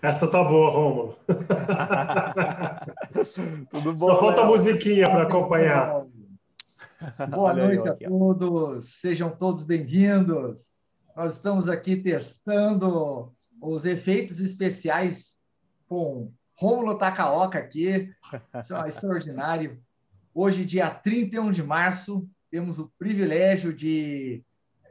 Essa tá boa, Romulo. Tudo bom? Só falta a musiquinha para acompanhar. Boa Olha noite a todos, sejam todos bem-vindos. Nós estamos aqui testando os efeitos especiais com Romulo Takaoka aqui. Isso é extraordinário. Hoje, dia 31 de março, temos o privilégio de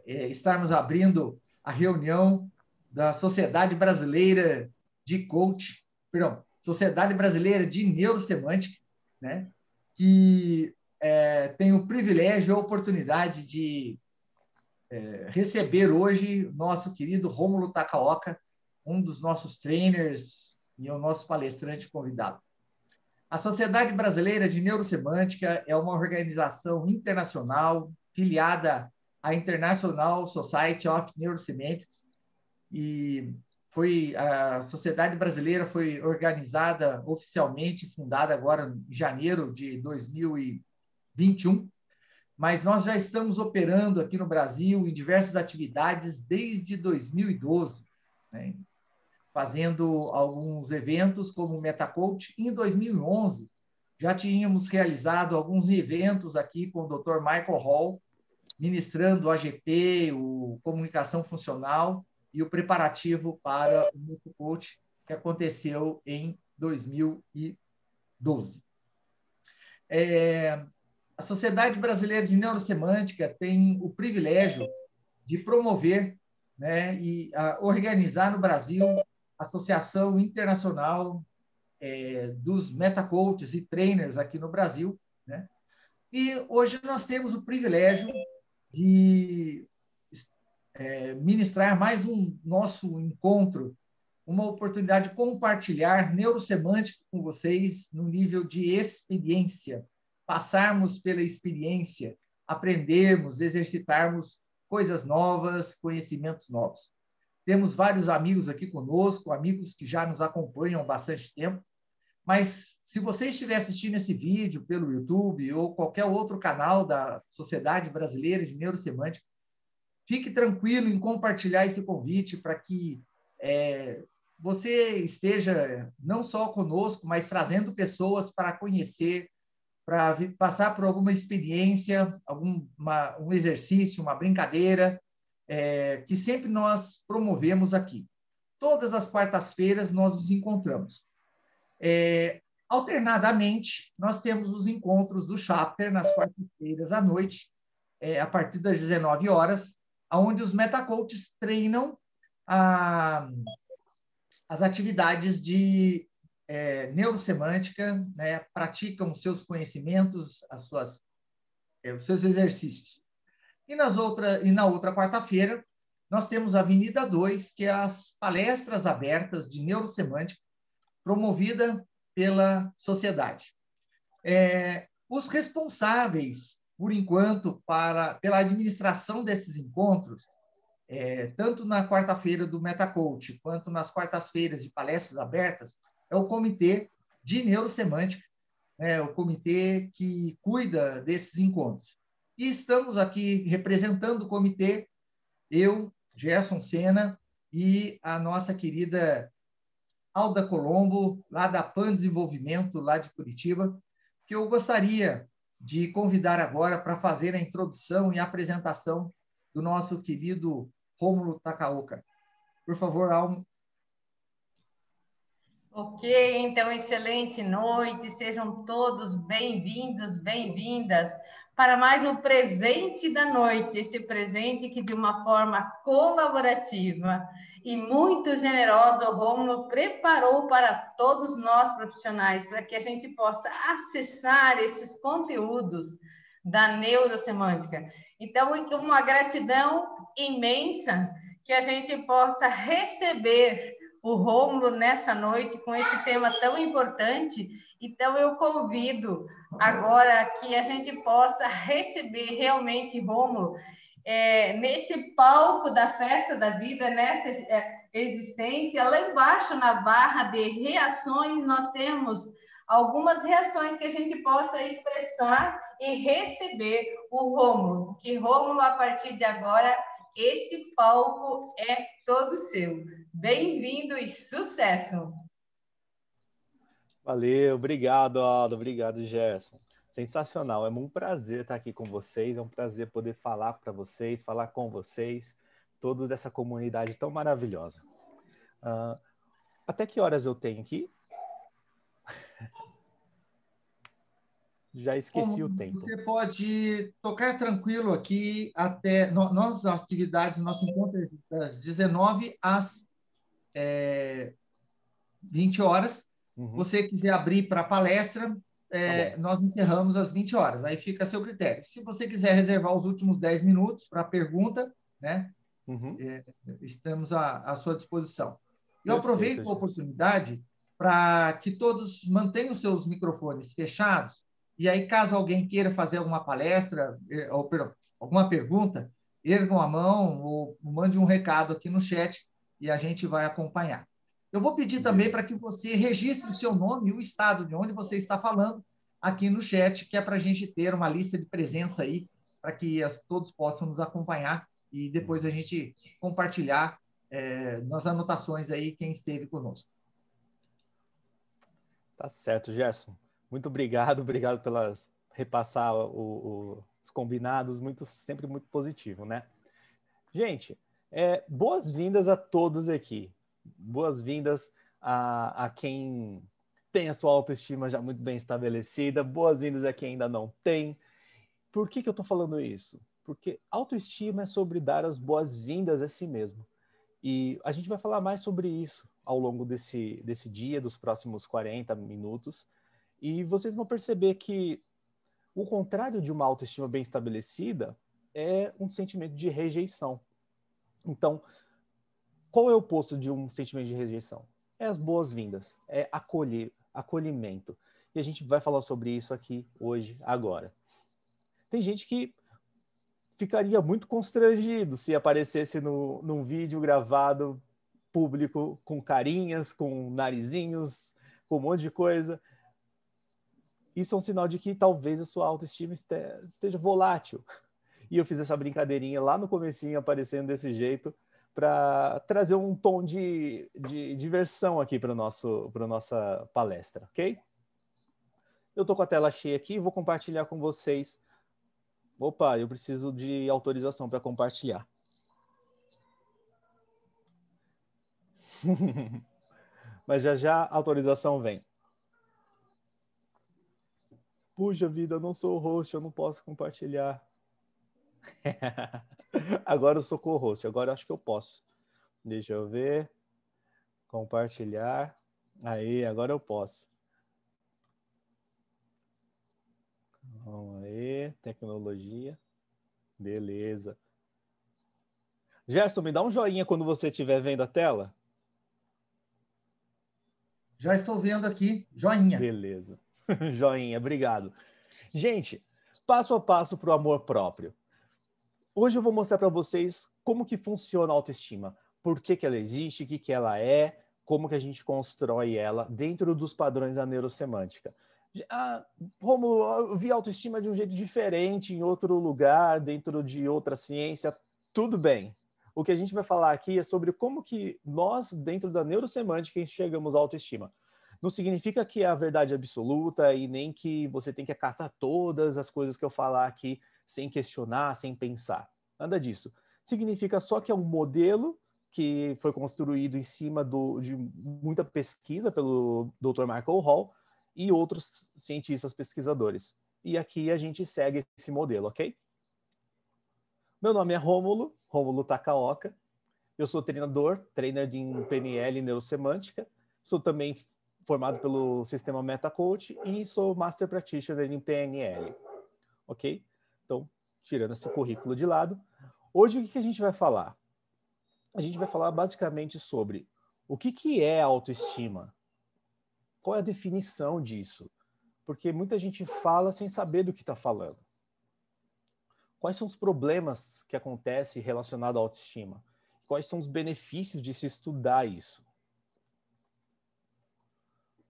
é, estarmos abrindo a reunião da Sociedade Brasileira de coach, perdão, Sociedade Brasileira de Neurosemântica, né? que é, tem o privilégio e a oportunidade de é, receber hoje nosso querido Rômulo Takaoka, um dos nossos trainers e o nosso palestrante convidado. A Sociedade Brasileira de Neurosemântica é uma organização internacional filiada à International Society of Neurosemantics e foi a Sociedade Brasileira foi organizada oficialmente, fundada agora em janeiro de 2021, mas nós já estamos operando aqui no Brasil em diversas atividades desde 2012, né? fazendo alguns eventos como o MetaCoach. Em 2011, já tínhamos realizado alguns eventos aqui com o Dr. Michael Hall, ministrando o AGP, o Comunicação Funcional, e o preparativo para o Mutu Coach, que aconteceu em 2012. É, a Sociedade Brasileira de Neurosemântica tem o privilégio de promover né, e organizar no Brasil a Associação Internacional é, dos Metacoaches e Trainers aqui no Brasil. Né? E hoje nós temos o privilégio de é, ministrar mais um nosso encontro, uma oportunidade de compartilhar neurosemântico com vocês no nível de experiência, passarmos pela experiência, aprendermos, exercitarmos coisas novas, conhecimentos novos. Temos vários amigos aqui conosco, amigos que já nos acompanham há bastante tempo, mas se você estiver assistindo esse vídeo pelo YouTube ou qualquer outro canal da Sociedade Brasileira de Neurosemântica, fique tranquilo em compartilhar esse convite para que é, você esteja não só conosco, mas trazendo pessoas para conhecer, para passar por alguma experiência, algum uma, um exercício, uma brincadeira, é, que sempre nós promovemos aqui. Todas as quartas-feiras nós nos encontramos. É, alternadamente, nós temos os encontros do chapter nas quartas-feiras à noite, é, a partir das 19 horas, onde os metacoaches treinam ah, as atividades de é, neurosemântica, né, praticam seus conhecimentos, as suas, é, os seus exercícios. E, nas outra, e na outra quarta-feira, nós temos a Avenida 2, que é as palestras abertas de neurosemântica, promovida pela sociedade. É, os responsáveis por enquanto, para, pela administração desses encontros, é, tanto na quarta-feira do MetaCoach, quanto nas quartas-feiras de palestras abertas, é o Comitê de Neurosemântica, é o comitê que cuida desses encontros. E estamos aqui representando o comitê, eu, Gerson Senna, e a nossa querida Alda Colombo, lá da PAN Desenvolvimento, lá de Curitiba, que eu gostaria de convidar agora para fazer a introdução e apresentação do nosso querido Rômulo Takaoka. Por favor, Almo. Ok, então, excelente noite. Sejam todos bem-vindos, bem-vindas para mais um presente da noite, esse presente que de uma forma colaborativa e muito generosa, o Romulo preparou para todos nós profissionais, para que a gente possa acessar esses conteúdos da neurosemântica. Então, uma gratidão imensa que a gente possa receber o Rômulo nessa noite com esse tema tão importante. Então, eu convido agora que a gente possa receber realmente Rômulo é, nesse palco da festa da vida, nessa é, existência, lá embaixo na barra de reações, nós temos algumas reações que a gente possa expressar e receber o Rômulo, que Rômulo, a partir de agora, esse palco é todo seu. Bem-vindo e sucesso! Valeu, obrigado, Aldo, obrigado, Gerson. Sensacional, é um prazer estar aqui com vocês, é um prazer poder falar para vocês, falar com vocês, todos dessa comunidade tão maravilhosa. Uh, até que horas eu tenho aqui? Já esqueci Como o tempo. Você pode tocar tranquilo aqui até no, nossas atividades, nosso encontro é das 19 às é, eh, 20 horas. Uhum. Você quiser abrir para palestra, Tá é, tá nós encerramos às 20 horas. Aí fica a seu critério. Se você quiser reservar os últimos 10 minutos para a pergunta, né? Uhum. É, estamos à, à, sua disposição. Eu, aproveito a oportunidade para que todos mantenham seus microfones fechados. E aí, caso alguém queira fazer alguma palestra é, ou perdão, alguma pergunta, ergam a mão ou mande um recado aqui no chat e a gente vai acompanhar. Eu vou pedir também para que você registre o seu nome e o estado de onde você está falando aqui no chat, que é para a gente ter uma lista de presença aí, para que as, todos possam nos acompanhar e depois a gente compartilhar é, nas anotações aí quem esteve conosco. Tá certo, Gerson. Muito obrigado, obrigado pelas repassar o, o, os combinados, muito sempre muito positivo, né? Gente, é, boas-vindas a todos aqui boas-vindas a, a quem tem a sua autoestima já muito bem estabelecida, boas-vindas a quem ainda não tem. Por que, que eu estou falando isso? Porque autoestima é sobre dar as boas-vindas a si mesmo. E a gente vai falar mais sobre isso ao longo desse, desse dia, dos próximos 40 minutos. E vocês vão perceber que o contrário de uma autoestima bem estabelecida é um sentimento de rejeição. Então, qual é o oposto de um sentimento de rejeição? É as boas-vindas, é acolher, acolhimento. E a gente vai falar sobre isso aqui hoje, agora. Tem gente que ficaria muito constrangido se aparecesse no, num vídeo gravado público com carinhas, com narizinhos, com um monte de coisa. Isso é um sinal de que talvez a sua autoestima esteja volátil. E eu fiz essa brincadeirinha lá no comecinho aparecendo desse jeito para trazer um tom de, de diversão aqui para a nossa palestra, ok? Eu estou com a tela cheia aqui, vou compartilhar com vocês. Opa, eu preciso de autorização para compartilhar. Mas já já a autorização vem. Puxa vida, eu não sou host, eu não posso compartilhar. agora eu sou co-host, agora eu acho que eu posso. Deixa eu ver. Compartilhar. Aí, agora eu posso. Vamos aí, tecnologia. Beleza. Gerson, me dá um joinha quando você estiver vendo a tela. Já estou vendo aqui, joinha. Beleza. joinha, obrigado. Gente, passo a passo para o amor próprio. Hoje eu vou mostrar para vocês como que funciona a autoestima, por que, que ela existe, o que, que ela é, como que a gente constrói ela dentro dos padrões da neurosemântica. Ah, como eu vi autoestima de um jeito diferente em outro lugar, dentro de outra ciência, tudo bem. O que a gente vai falar aqui é sobre como que nós, dentro da neurosemântica, enxergamos a autoestima. Não significa que é a verdade absoluta e nem que você tem que acatar todas as coisas que eu falar aqui sem questionar, sem pensar. Nada disso. Significa só que é um modelo que foi construído em cima do, de muita pesquisa pelo Dr. Michael Hall e outros cientistas pesquisadores. E aqui a gente segue esse modelo, ok? Meu nome é Rômulo, Rômulo Takaoka. Eu sou treinador, trainer de PNL e neurosemântica. Sou também formado pelo sistema MetaCoach e sou Master Practitioner em PNL, ok? Então, tirando esse currículo de lado, hoje o que a gente vai falar? A gente vai falar basicamente sobre o que, que é autoestima, qual é a definição disso, porque muita gente fala sem saber do que está falando. Quais são os problemas que acontecem relacionados à autoestima? Quais são os benefícios de se estudar isso?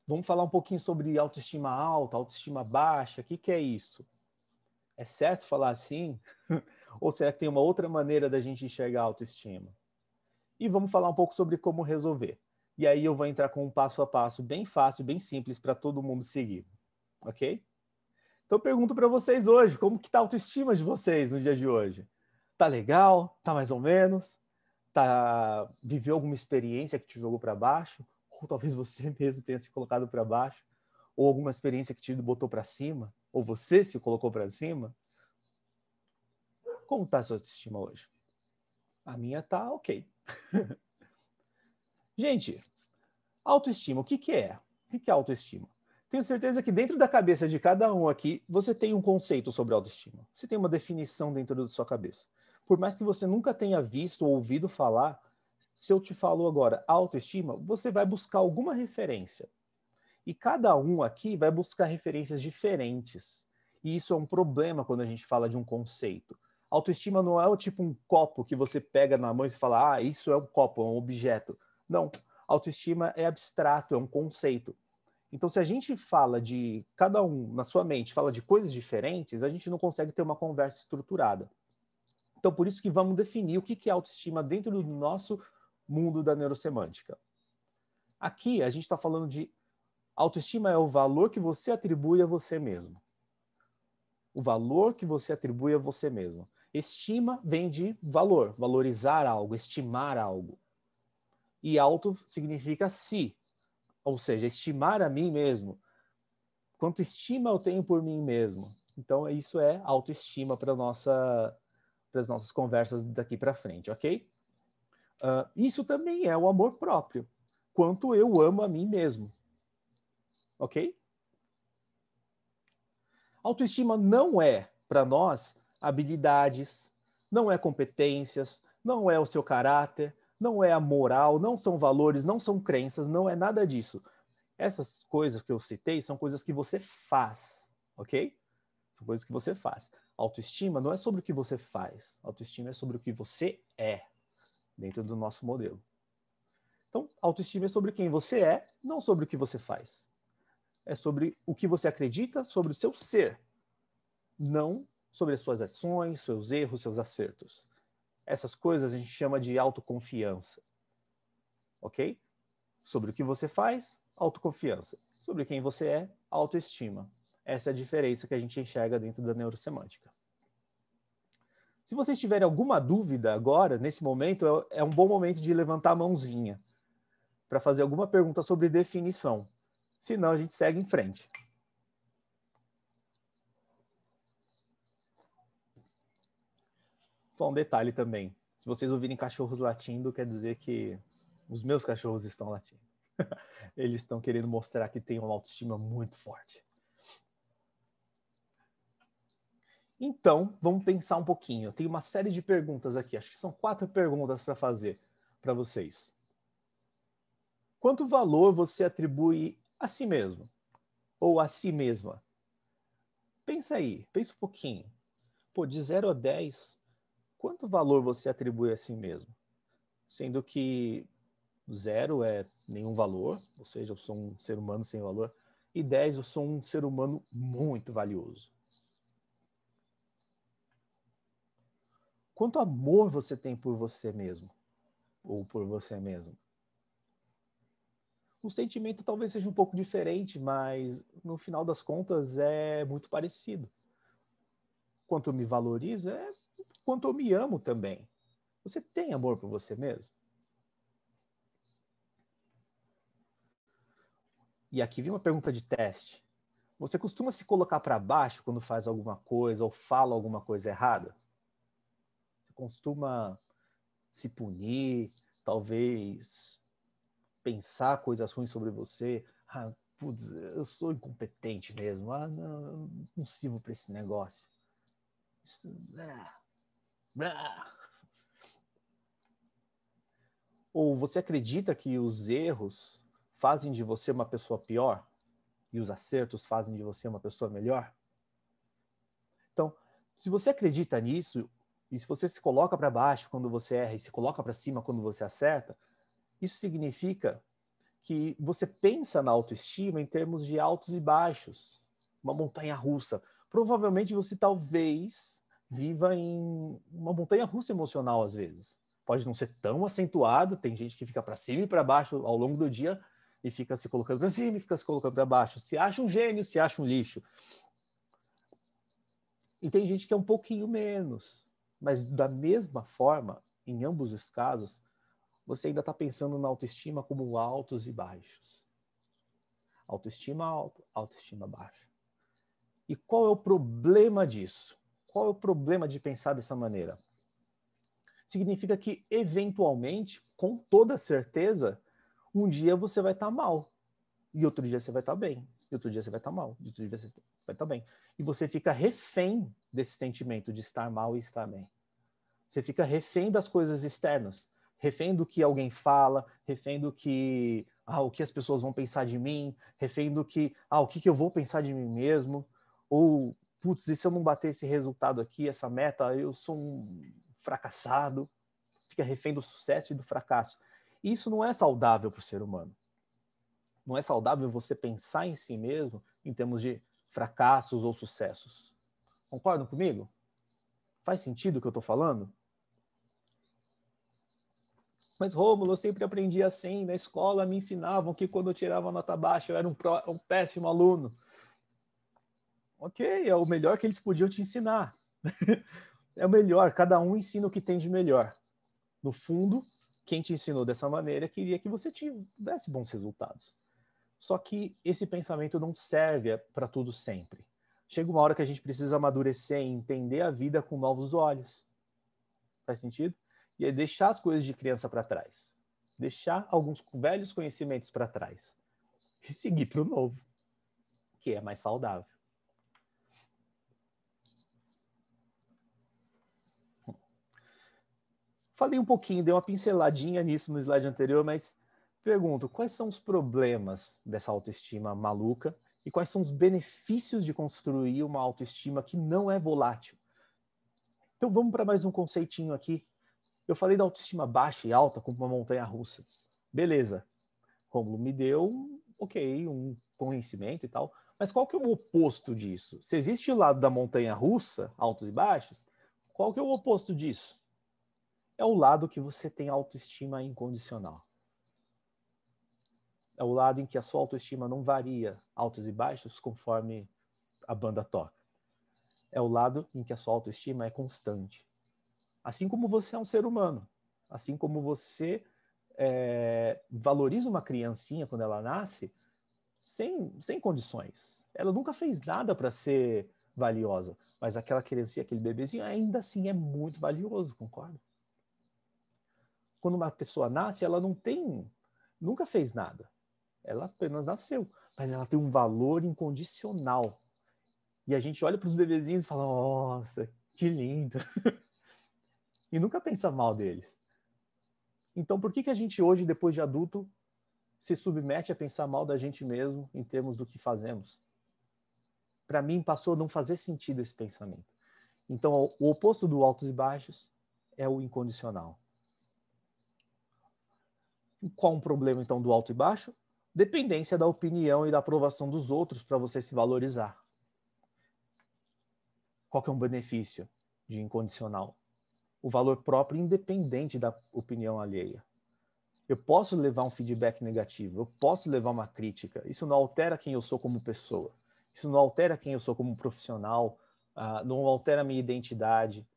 Vamos falar um pouquinho sobre autoestima alta, autoestima baixa, o que, que é isso? É certo falar assim? Ou será que tem uma outra maneira da gente enxergar a autoestima? E vamos falar um pouco sobre como resolver. E aí eu vou entrar com um passo a passo bem fácil, bem simples para todo mundo seguir, ok? Então eu pergunto para vocês hoje, como que está a autoestima de vocês no dia de hoje? Tá legal? Tá mais ou menos? Tá viveu alguma experiência que te jogou para baixo? Ou talvez você mesmo tenha se colocado para baixo? Ou alguma experiência que te botou para cima? ou você se colocou para cima, como está a sua autoestima hoje? A minha tá ok. Gente, autoestima, o que, que é? O que é autoestima? Tenho certeza que dentro da cabeça de cada um aqui, você tem um conceito sobre autoestima. Você tem uma definição dentro da sua cabeça. Por mais que você nunca tenha visto ou ouvido falar, se eu te falo agora autoestima, você vai buscar alguma referência. E cada um aqui vai buscar referências diferentes. E isso é um problema quando a gente fala de um conceito. Autoestima não é o tipo um copo que você pega na mão e fala, ah, isso é um copo, é um objeto. Não. Autoestima é abstrato, é um conceito. Então, se a gente fala de cada um na sua mente, fala de coisas diferentes, a gente não consegue ter uma conversa estruturada. Então, por isso que vamos definir o que é autoestima dentro do nosso mundo da neurosemântica. Aqui, a gente está falando de Autoestima é o valor que você atribui a você mesmo. O valor que você atribui a você mesmo. Estima vem de valor, valorizar algo, estimar algo. E auto significa si, ou seja, estimar a mim mesmo. Quanto estima eu tenho por mim mesmo? Então, isso é autoestima para nossa, as nossas conversas daqui para frente, ok? Uh, isso também é o amor próprio. Quanto eu amo a mim mesmo ok? Autoestima não é, para nós, habilidades, não é competências, não é o seu caráter, não é a moral, não são valores, não são crenças, não é nada disso. Essas coisas que eu citei são coisas que você faz, ok? São coisas que você faz. Autoestima não é sobre o que você faz, autoestima é sobre o que você é, dentro do nosso modelo. Então, autoestima é sobre quem você é, não sobre o que você faz é sobre o que você acredita, sobre o seu ser, não sobre as suas ações, seus erros, seus acertos. Essas coisas a gente chama de autoconfiança. Ok? Sobre o que você faz, autoconfiança. Sobre quem você é, autoestima. Essa é a diferença que a gente enxerga dentro da neurosemântica. Se vocês tiverem alguma dúvida agora, nesse momento, é, é um bom momento de levantar a mãozinha para fazer alguma pergunta sobre definição. Senão a gente segue em frente. Só um detalhe também. Se vocês ouvirem cachorros latindo, quer dizer que os meus cachorros estão latindo. Eles estão querendo mostrar que têm uma autoestima muito forte. Então, vamos pensar um pouquinho. Eu tenho uma série de perguntas aqui. Acho que são quatro perguntas para fazer para vocês. Quanto valor você atribui a si mesmo ou a si mesma. Pensa aí, pensa um pouquinho. Pô, de 0 a 10, quanto valor você atribui a si mesmo? Sendo que zero é nenhum valor, ou seja, eu sou um ser humano sem valor, e 10 eu sou um ser humano muito valioso. Quanto amor você tem por você mesmo ou por você mesmo? o sentimento talvez seja um pouco diferente, mas no final das contas é muito parecido. Quanto eu me valorizo é quanto eu me amo também. Você tem amor por você mesmo? E aqui vem uma pergunta de teste. Você costuma se colocar para baixo quando faz alguma coisa ou fala alguma coisa errada? Você costuma se punir, talvez pensar coisas ruins sobre você. Ah, putz, eu sou incompetente mesmo. Ah, não, não sirvo para esse negócio. Isso, ah, ah. Ou você acredita que os erros fazem de você uma pessoa pior e os acertos fazem de você uma pessoa melhor? Então, se você acredita nisso e se você se coloca para baixo quando você erra e se coloca para cima quando você acerta, isso significa que você pensa na autoestima em termos de altos e baixos, uma montanha russa. Provavelmente você talvez viva em uma montanha russa emocional às vezes. Pode não ser tão acentuado, tem gente que fica para cima e para baixo ao longo do dia e fica se colocando para cima e fica se colocando para baixo. Se acha um gênio, se acha um lixo. E tem gente que é um pouquinho menos, mas da mesma forma, em ambos os casos, você ainda está pensando na autoestima como altos e baixos. Autoestima alto, autoestima baixa. E qual é o problema disso? Qual é o problema de pensar dessa maneira? Significa que, eventualmente, com toda certeza, um dia você vai estar tá mal, e outro dia você vai estar tá bem, e outro dia você vai estar tá mal, e outro dia você vai estar tá bem. E você fica refém desse sentimento de estar mal e estar bem. Você fica refém das coisas externas refém do que alguém fala, refém do que ah, o que as pessoas vão pensar de mim, refém do que ah, o que, que eu vou pensar de mim mesmo, ou putz, e se eu não bater esse resultado aqui, essa meta, eu sou um fracassado. Fica refém do sucesso e do fracasso. isso não é saudável para o ser humano. Não é saudável você pensar em si mesmo em termos de fracassos ou sucessos. Concordam comigo? Faz sentido o que eu estou falando? Mas, Rômulo, eu sempre aprendi assim. Na escola me ensinavam que quando eu tirava nota baixa eu era um, pró, um péssimo aluno. Ok, é o melhor que eles podiam te ensinar. é o melhor, cada um ensina o que tem de melhor. No fundo, quem te ensinou dessa maneira queria que você tivesse bons resultados. Só que esse pensamento não serve para tudo sempre. Chega uma hora que a gente precisa amadurecer e entender a vida com novos olhos. Faz sentido? E é deixar as coisas de criança para trás. Deixar alguns velhos conhecimentos para trás. E seguir para o novo, que é mais saudável. Falei um pouquinho, dei uma pinceladinha nisso no slide anterior, mas pergunto: quais são os problemas dessa autoestima maluca e quais são os benefícios de construir uma autoestima que não é volátil? Então vamos para mais um conceitinho aqui eu falei da autoestima baixa e alta como uma montanha russa. Beleza. Rômulo me deu, ok, um conhecimento e tal. Mas qual que é o oposto disso? Se existe o lado da montanha russa, altos e baixos, qual que é o oposto disso? É o lado que você tem autoestima incondicional. É o lado em que a sua autoestima não varia altos e baixos conforme a banda toca. É o lado em que a sua autoestima é constante. Assim como você é um ser humano, assim como você é, valoriza uma criancinha quando ela nasce, sem, sem condições. Ela nunca fez nada para ser valiosa, mas aquela criancinha, aquele bebezinho, ainda assim é muito valioso, concorda? Quando uma pessoa nasce, ela não tem, nunca fez nada. Ela apenas nasceu, mas ela tem um valor incondicional. E a gente olha para os bebezinhos e fala: nossa, que lindo! e nunca pensa mal deles. Então, por que, que a gente hoje, depois de adulto, se submete a pensar mal da gente mesmo em termos do que fazemos? Para mim, passou a não fazer sentido esse pensamento. Então, o oposto do altos e baixos é o incondicional. Qual o problema, então, do alto e baixo? Dependência da opinião e da aprovação dos outros para você se valorizar. Qual que é um benefício de incondicional? o valor próprio independente da opinião alheia. Eu posso levar um feedback negativo, eu posso levar uma crítica. Isso não altera quem eu sou como pessoa. Isso não altera quem eu sou como profissional, uh, não altera minha identidade.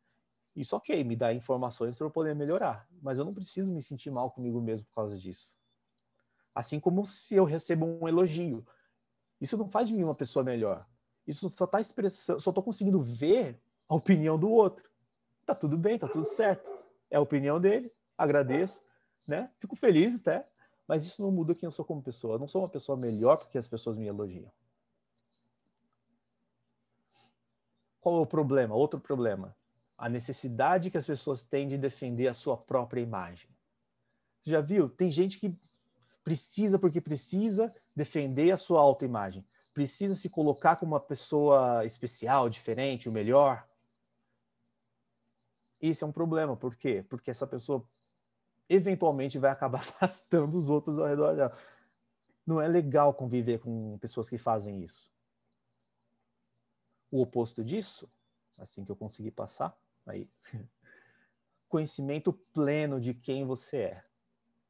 Isso, ok, me dá informações para eu poder melhorar, mas eu não preciso me sentir mal comigo mesmo por causa disso. Assim como se eu recebo um elogio. Isso não faz de mim uma pessoa melhor. Isso só está expressando, só estou conseguindo ver a opinião do outro tá tudo bem, tá tudo certo. É a opinião dele, agradeço, né? Fico feliz até, mas isso não muda quem eu sou como pessoa. Eu não sou uma pessoa melhor porque as pessoas me elogiam. Qual é o problema? Outro problema. A necessidade que as pessoas têm de defender a sua própria imagem. Você já viu? Tem gente que precisa, porque precisa, defender a sua autoimagem. Precisa se colocar como uma pessoa especial, diferente, o melhor. Isso é um problema. Por quê? Porque essa pessoa eventualmente vai acabar afastando os outros ao redor dela. Não é legal conviver com pessoas que fazem isso. O oposto disso, assim que eu conseguir passar, aí, conhecimento pleno de quem você é.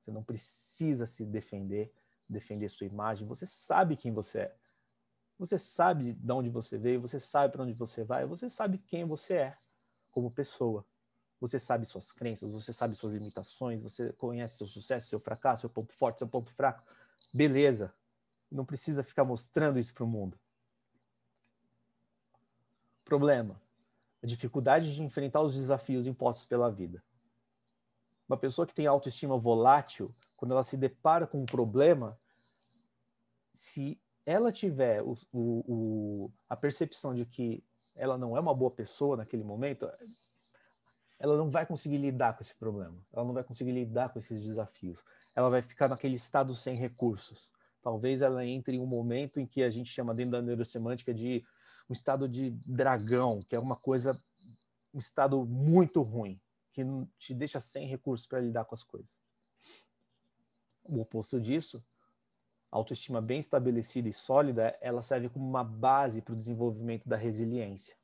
Você não precisa se defender, defender sua imagem. Você sabe quem você é. Você sabe de onde você veio, você sabe para onde você vai, você sabe quem você é como pessoa. Você sabe suas crenças, você sabe suas limitações, você conhece seu sucesso, seu fracasso, seu ponto forte, seu ponto fraco. Beleza. Não precisa ficar mostrando isso para o mundo. Problema: a dificuldade de enfrentar os desafios impostos pela vida. Uma pessoa que tem autoestima volátil, quando ela se depara com um problema, se ela tiver o, o, o, a percepção de que ela não é uma boa pessoa naquele momento, ela não vai conseguir lidar com esse problema, ela não vai conseguir lidar com esses desafios, ela vai ficar naquele estado sem recursos. Talvez ela entre em um momento em que a gente chama dentro da neurosemântica de um estado de dragão, que é uma coisa, um estado muito ruim, que te deixa sem recursos para lidar com as coisas. O oposto disso, a autoestima bem estabelecida e sólida, ela serve como uma base para o desenvolvimento da resiliência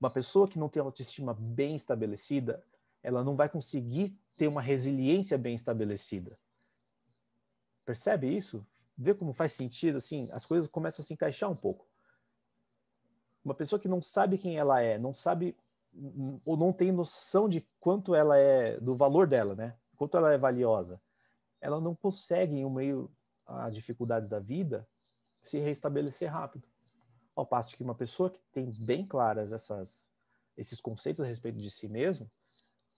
uma pessoa que não tem autoestima bem estabelecida, ela não vai conseguir ter uma resiliência bem estabelecida. Percebe isso? Vê como faz sentido, assim, as coisas começam a se encaixar um pouco. Uma pessoa que não sabe quem ela é, não sabe ou não tem noção de quanto ela é, do valor dela, né? Quanto ela é valiosa. Ela não consegue, em um meio a dificuldades da vida, se reestabelecer rápido. Ao passo que uma pessoa que tem bem claras essas, esses conceitos a respeito de si mesmo,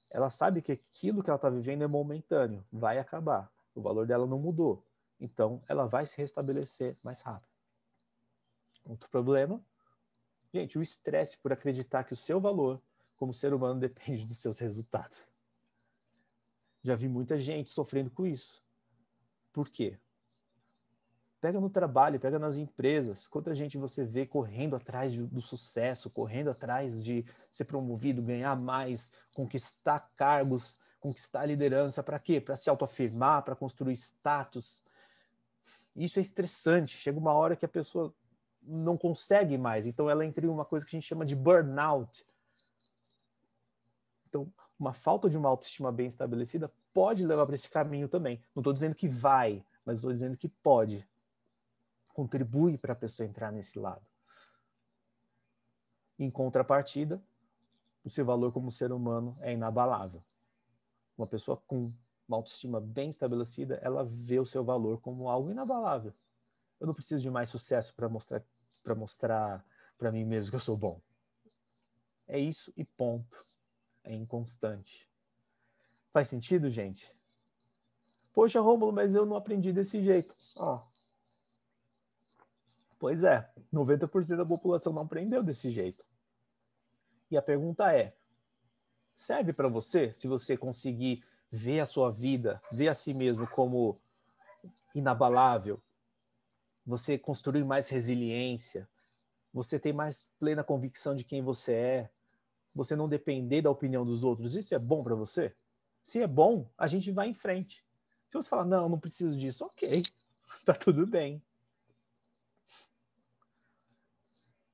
ela sabe que aquilo que ela está vivendo é momentâneo, vai acabar. O valor dela não mudou. Então, ela vai se restabelecer mais rápido. Outro problema, gente, o estresse por acreditar que o seu valor como ser humano depende dos seus resultados. Já vi muita gente sofrendo com isso. Por quê? Pega no trabalho, pega nas empresas. Quanta gente você vê correndo atrás de, do sucesso, correndo atrás de ser promovido, ganhar mais, conquistar cargos, conquistar liderança. Para quê? Para se autoafirmar, para construir status. Isso é estressante. Chega uma hora que a pessoa não consegue mais. Então ela entra em uma coisa que a gente chama de burnout. Então, uma falta de uma autoestima bem estabelecida pode levar para esse caminho também. Não estou dizendo que vai, mas estou dizendo que pode contribui para a pessoa entrar nesse lado. Em contrapartida, o seu valor como ser humano é inabalável. Uma pessoa com uma autoestima bem estabelecida, ela vê o seu valor como algo inabalável. Eu não preciso de mais sucesso para mostrar para mostrar para mim mesmo que eu sou bom. É isso e ponto. É inconstante. Faz sentido, gente? Poxa, Rômulo, mas eu não aprendi desse jeito. Ó, ah, Pois é, 90% da população não aprendeu desse jeito. E a pergunta é: serve para você se você conseguir ver a sua vida, ver a si mesmo como inabalável, você construir mais resiliência, você ter mais plena convicção de quem você é, você não depender da opinião dos outros, isso é bom para você? Se é bom, a gente vai em frente. Se você falar, não, não preciso disso, ok, tá tudo bem.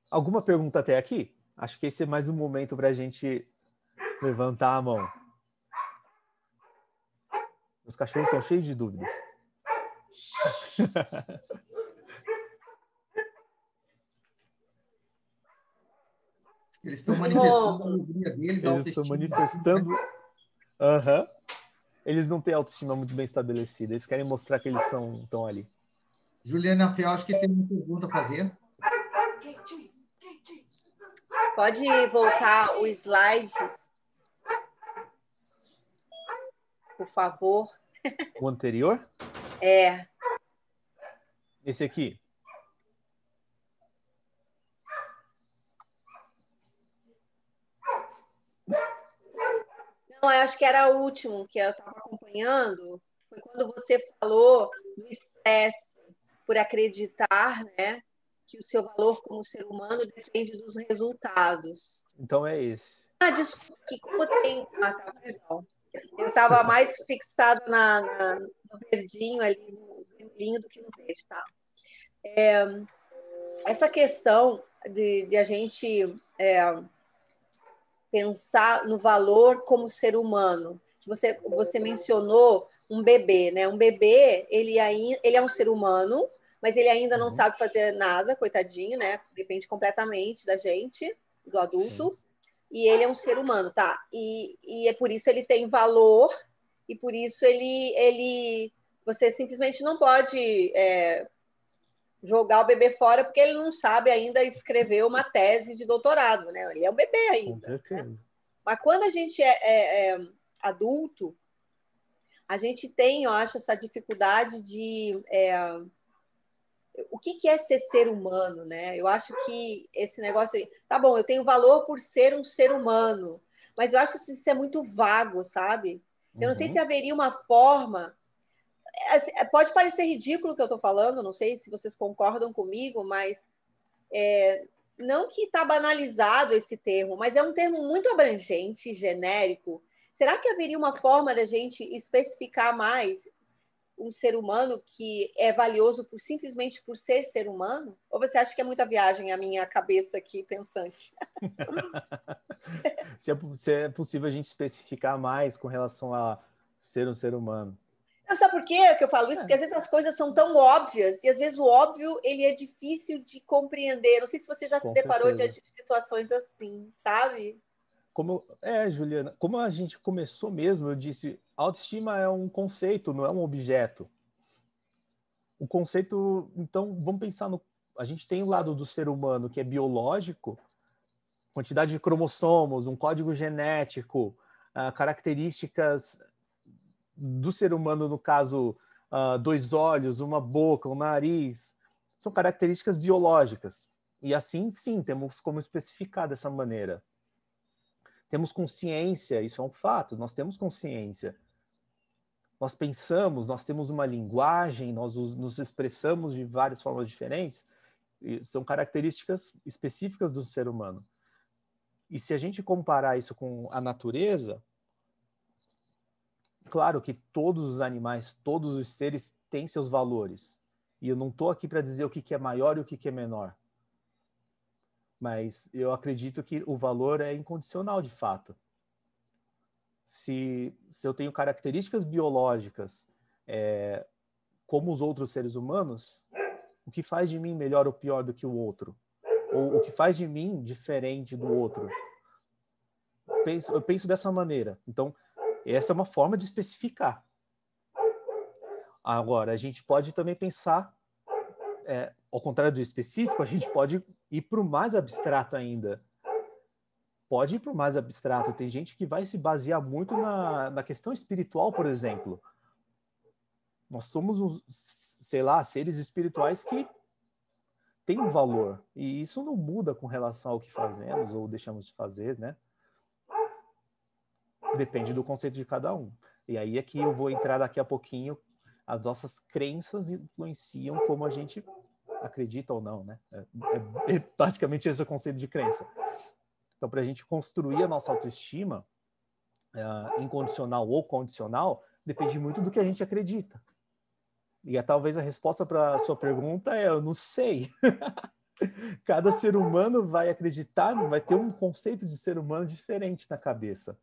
Alguma pergunta até aqui? Acho que esse é mais um momento para a gente levantar a mão. Os cachorros são cheios de dúvidas. Eles estão manifestando a alegria deles, Eles estão manifestando. Uhum. Eles não têm autoestima muito bem estabelecida. Eles querem mostrar que eles são, estão ali. Juliana Fiel, acho que tem uma pergunta a fazer. Pode voltar o slide. Por favor. O anterior? É. Esse aqui? Não, eu acho que era o último que eu estava acompanhando. Foi quando você falou do estresse por acreditar, né? que o seu valor como ser humano depende dos resultados. Então é esse. Ah, desculpa, que como tem. Ah, tá, perdão. Eu estava mais fixada na, na, no verdinho ali, no vermelhinho do que no verde, tá? É, essa questão de, de a gente é, pensar no valor como ser humano, que você, você mencionou um bebê, né? Um bebê, ele, aí ele é um ser humano, mas ele ainda não uhum. sabe fazer nada, coitadinho, né? Depende completamente da gente, do adulto. Sim. E ele é um ser humano, tá? E, e é por isso ele tem valor e por isso ele, ele você simplesmente não pode é, jogar o bebê fora porque ele não sabe ainda escrever uma tese de doutorado, né? Ele é um bebê ainda. Com né? certeza. Né? Mas quando a gente é, é, é, adulto, a gente tem, eu acho, essa dificuldade de é, o que, que é ser ser humano, né? Eu acho que esse negócio aí, tá bom, eu tenho valor por ser um ser humano, mas eu acho que isso é muito vago, sabe? Eu não sei se uhum. haveria uma forma. É, assim, é, pode parecer ridículo o que eu estou falando, não sei se vocês concordam comigo, mas é, não que está banalizado esse termo, mas é um termo muito abrangente, genérico. Será que haveria uma forma da gente especificar mais um ser humano que é valioso por simplesmente por ser ser humano? Ou você acha que é muita viagem a minha cabeça aqui pensante? se, é, se, é, possível a gente especificar mais com relação a ser um ser humano. Não, sabe por quê que eu falo isso? É. Porque às vezes as coisas são tão óbvias e às vezes o óbvio ele é difícil de compreender. Não sei se você já com se deparou diante de situações assim, sabe? como é, Juliana, como a gente começou mesmo, eu disse, autoestima é um conceito, não é um objeto. O conceito, então, vamos pensar no a gente tem o um lado do ser humano que é biológico, quantidade de cromossomos, um código genético, uh, características do ser humano, no caso, uh, dois olhos, uma boca, um nariz, são características biológicas. E assim, sim, temos como especificar dessa maneira. Temos consciência, isso é um fato, nós temos consciência. Nós pensamos, nós temos uma linguagem, nós nos expressamos de várias formas diferentes, são características específicas do ser humano. E se a gente comparar isso com a natureza, claro que todos os animais, todos os seres têm seus valores. E eu não estou aqui para dizer o que, que é maior e o que, que é menor mas eu acredito que o valor é incondicional de fato. Se, se eu tenho características biológicas é, como os outros seres humanos, o que faz de mim melhor ou pior do que o outro? Ou o que faz de mim diferente do outro? penso, eu penso dessa maneira. Então, essa é uma forma de especificar. Agora, a gente pode também pensar é, ao contrário do específico, a gente pode ir para o mais abstrato ainda. Pode ir para o mais abstrato. Tem gente que vai se basear muito na, na questão espiritual, por exemplo. Nós somos, uns, sei lá, seres espirituais que têm um valor. E isso não muda com relação ao que fazemos ou deixamos de fazer, né? Depende do conceito de cada um. E aí é que eu vou entrar daqui a pouquinho. As nossas crenças influenciam como a gente acredita ou não, né? É, é, é basicamente esse é o conceito de crença. Então, para a gente construir a nossa autoestima é, incondicional ou condicional, depende muito do que a gente acredita. E é, talvez a resposta para a sua pergunta é: eu não sei. Cada ser humano vai acreditar, vai ter um conceito de ser humano diferente na cabeça.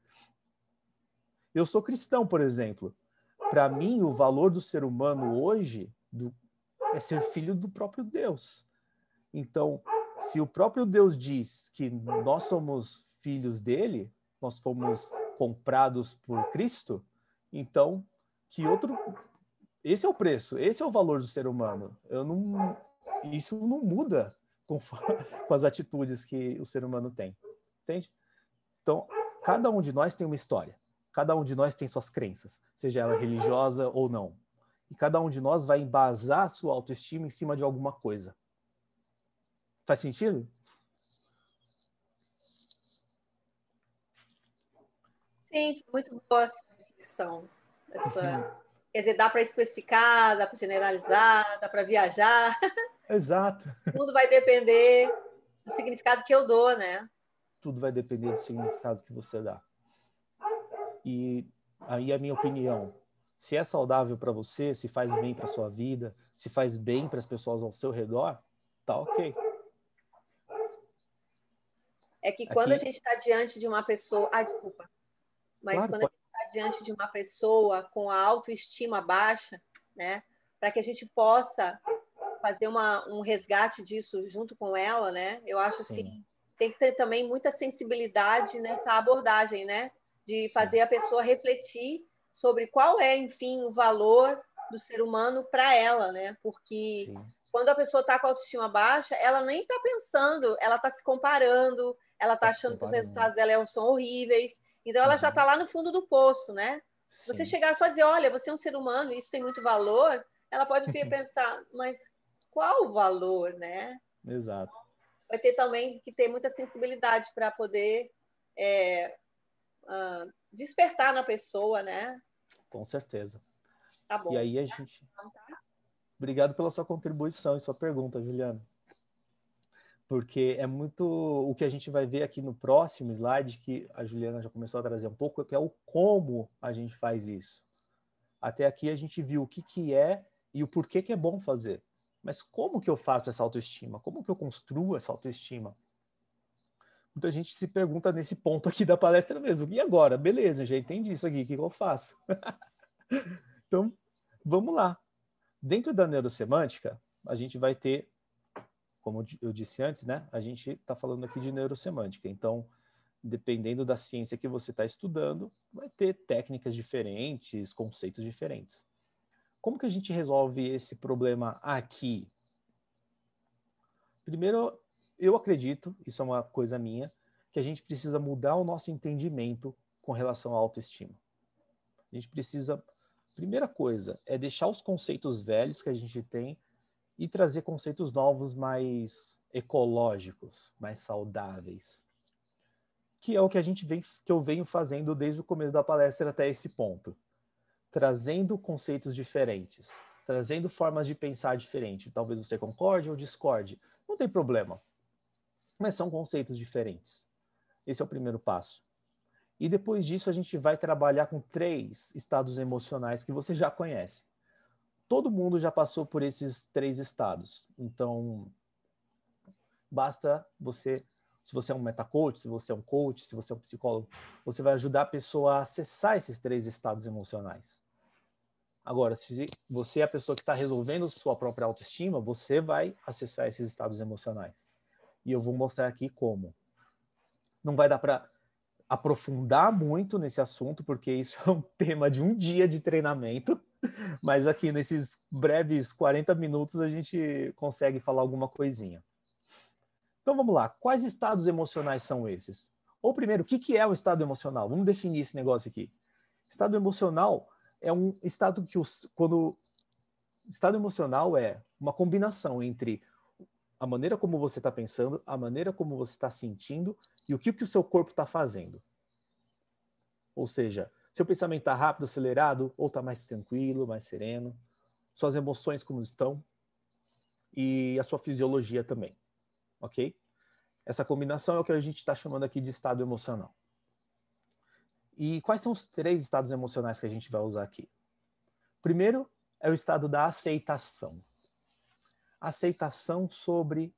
Eu sou cristão, por exemplo. Para mim, o valor do ser humano hoje, do, é ser filho do próprio Deus. Então, se o próprio Deus diz que nós somos filhos dele, nós fomos comprados por Cristo, então que outro esse é o preço, esse é o valor do ser humano. Eu não isso não muda com, com as atitudes que o ser humano tem. Entende? Então, cada um de nós tem uma história. Cada um de nós tem suas crenças, seja ela religiosa ou não e cada um de nós vai embasar sua autoestima em cima de alguma coisa. Faz sentido? Sim, muito boa a sua reflexão. Essa... Quer dizer, dá para especificar, dá para generalizar, dá para viajar. Exato. Tudo vai depender do significado que eu dou, né? Tudo vai depender do significado que você dá. E aí a minha opinião, se é saudável para você, se faz bem para sua vida, se faz bem para as pessoas ao seu redor, tá ok. É que quando Aqui... a gente está diante de uma pessoa. Ah, desculpa. Mas claro, quando pode... a gente está diante de uma pessoa com a autoestima baixa, né? Para que a gente possa fazer uma, um resgate disso junto com ela, né? Eu acho Sim. assim. Tem que ter também muita sensibilidade nessa abordagem, né? De Sim. fazer a pessoa refletir sobre qual é, enfim, o valor do ser humano para ela, né? Porque Sim. quando a pessoa está com a autoestima baixa, ela nem está pensando, ela está se comparando, ela está tá, tá achando que os resultados dela é são horríveis, então ela uhum. já está lá no fundo do poço, né? Sim. Você chegar só a dizer, olha, você é um ser humano, isso tem muito valor, ela pode vir pensar, mas qual o valor, né? Exato. Então, vai ter também que ter muita sensibilidade para poder é, uh, despertar na pessoa, né? Com certeza. Tá bom. E aí a gente. Obrigado pela sua contribuição e sua pergunta, Juliana. Porque é muito o que a gente vai ver aqui no próximo slide, que a Juliana já começou a trazer um pouco, que é o como a gente faz isso. Até aqui a gente viu o que, que é e o porquê que é bom fazer. Mas como que eu faço essa autoestima? Como que eu construo essa autoestima? muita gente se pergunta nesse ponto aqui da palestra mesmo. E agora? Beleza, já entendi isso aqui, o que eu faço? então, vamos lá. Dentro da neurosemântica, a gente vai ter, como eu disse antes, né? A gente está falando aqui de neurosemântica. Então, dependendo da ciência que você está estudando, vai ter técnicas diferentes, conceitos diferentes. Como que a gente resolve esse problema aqui? Primeiro, eu acredito, isso é uma coisa minha, que a gente precisa mudar o nosso entendimento com relação à autoestima. A gente precisa, primeira coisa, é deixar os conceitos velhos que a gente tem e trazer conceitos novos mais ecológicos, mais saudáveis, que é o que a gente vem, que eu venho fazendo desde o começo da palestra até esse ponto, trazendo conceitos diferentes, trazendo formas de pensar diferente. Talvez você concorde ou discorde, não tem problema mas são conceitos diferentes. Esse é o primeiro passo. E depois disso, a gente vai trabalhar com três estados emocionais que você já conhece. Todo mundo já passou por esses três estados. Então, basta você, se você é um metacoach, se você é um coach, se você é um psicólogo, você vai ajudar a pessoa a acessar esses três estados emocionais. Agora, se você é a pessoa que está resolvendo sua própria autoestima, você vai acessar esses estados emocionais e eu vou mostrar aqui como. Não vai dar para aprofundar muito nesse assunto, porque isso é um tema de um dia de treinamento, mas aqui nesses breves 40 minutos a gente consegue falar alguma coisinha. Então vamos lá, quais estados emocionais são esses? Ou primeiro, o que é o estado emocional? Vamos definir esse negócio aqui. Estado emocional é um estado que os, quando estado emocional é uma combinação entre a maneira como você está pensando, a maneira como você está sentindo e o que, que o seu corpo está fazendo. Ou seja, seu pensamento está rápido, acelerado, ou está mais tranquilo, mais sereno, suas emoções como estão e a sua fisiologia também, ok? Essa combinação é o que a gente está chamando aqui de estado emocional. E quais são os três estados emocionais que a gente vai usar aqui? Primeiro é o estado da aceitação aceitação sobre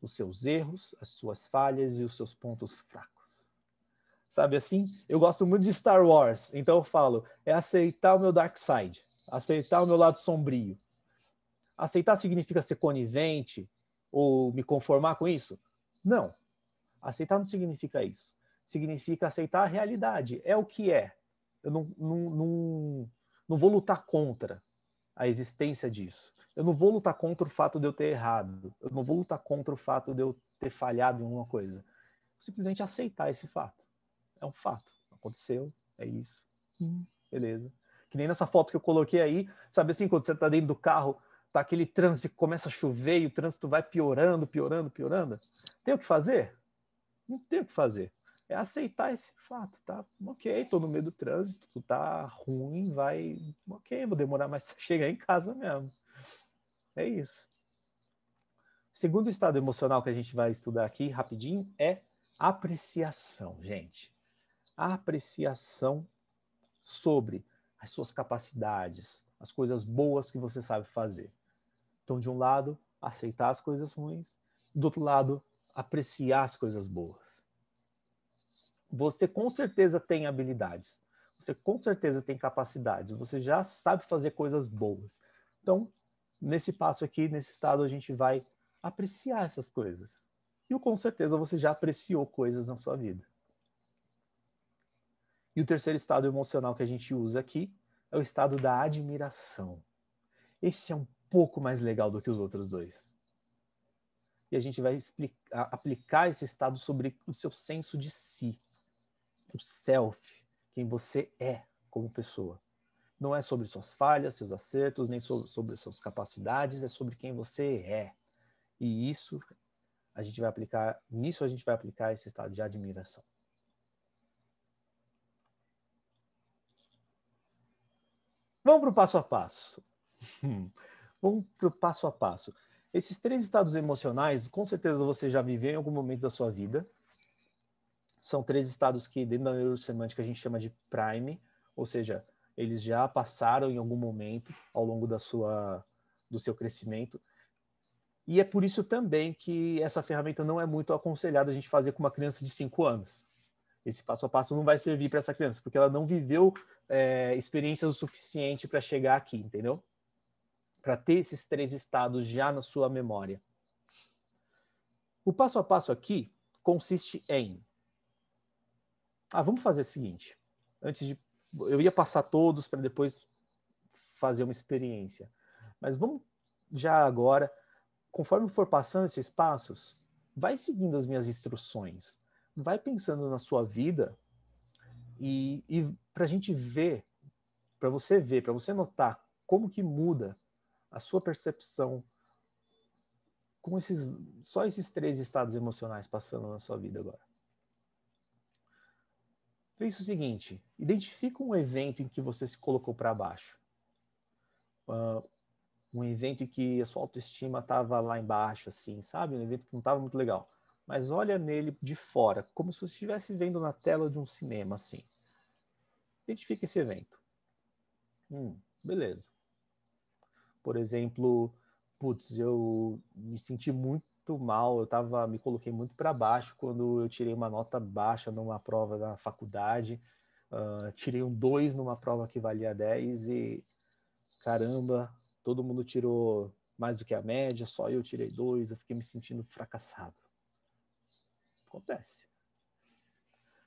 os seus erros, as suas falhas e os seus pontos fracos. Sabe assim? Eu gosto muito de Star Wars, então eu falo, é aceitar o meu dark side, aceitar o meu lado sombrio. Aceitar significa ser conivente ou me conformar com isso? Não. Aceitar não significa isso. Significa aceitar a realidade, é o que é. Eu não, não, não, não vou lutar contra a existência disso eu não vou lutar contra o fato de eu ter errado, eu não vou lutar contra o fato de eu ter falhado em alguma coisa. Simplesmente aceitar esse fato. É um fato. Aconteceu, é isso. Hum, beleza. Que nem nessa foto que eu coloquei aí, sabe assim, quando você tá dentro do carro, tá aquele trânsito que começa a chover e o trânsito vai piorando, piorando, piorando. Tem o que fazer? Não tem o que fazer. É aceitar esse fato, tá? Ok, tô no meio do trânsito, tá ruim, vai. Ok, vou demorar mais. Chegar em casa mesmo é isso. segundo estado emocional que a gente vai estudar aqui rapidinho é apreciação, gente. A apreciação sobre as suas capacidades, as coisas boas que você sabe fazer. Então, de um lado, aceitar as coisas ruins, do outro lado, apreciar as coisas boas. Você com certeza tem habilidades, você com certeza tem capacidades, você já sabe fazer coisas boas. Então, nesse passo aqui, nesse estado, a gente vai apreciar essas coisas. E com certeza você já apreciou coisas na sua vida. E o terceiro estado emocional que a gente usa aqui é o estado da admiração. Esse é um pouco mais legal do que os outros dois. E a gente vai explicar, aplicar esse estado sobre o seu senso de si, o self, quem você é como pessoa não é sobre suas falhas, seus acertos, nem sobre, sobre suas capacidades, é sobre quem você é. E isso a gente vai aplicar, nisso a gente vai aplicar esse estado de admiração. Vamos para o passo a passo. Hum. Vamos para o passo a passo. Esses três estados emocionais, com certeza você já viveu em algum momento da sua vida. São três estados que, dentro da neurosemântica, a gente chama de prime, ou seja, eles já passaram em algum momento ao longo da sua, do seu crescimento. E é por isso também que essa ferramenta não é muito aconselhada a gente fazer com uma criança de 5 anos. Esse passo a passo não vai servir para essa criança, porque ela não viveu é, experiências o suficiente para chegar aqui, entendeu? Para ter esses três estados já na sua memória. O passo a passo aqui consiste em. Ah, vamos fazer o seguinte. Antes de eu ia passar todos para depois fazer uma experiência. Mas vamos já agora, conforme for passando esses passos, vai seguindo as minhas instruções, vai pensando na sua vida e, e para a gente ver, para você ver, para você notar como que muda a sua percepção com esses só esses três estados emocionais passando na sua vida agora. Pensa o seguinte: identifica um evento em que você se colocou para baixo. Uh, um evento em que a sua autoestima estava lá embaixo, assim, sabe? Um evento que não estava muito legal. Mas olha nele de fora, como se você estivesse vendo na tela de um cinema, assim. Identifica esse evento. Hum, beleza. Por exemplo, putz, eu me senti muito muito mal, eu tava, me coloquei muito para baixo quando eu tirei uma nota baixa numa prova da faculdade. Uh, tirei um 2 numa prova que valia 10 e caramba, todo mundo tirou mais do que a média, só eu tirei 2, eu fiquei me sentindo fracassado. Acontece.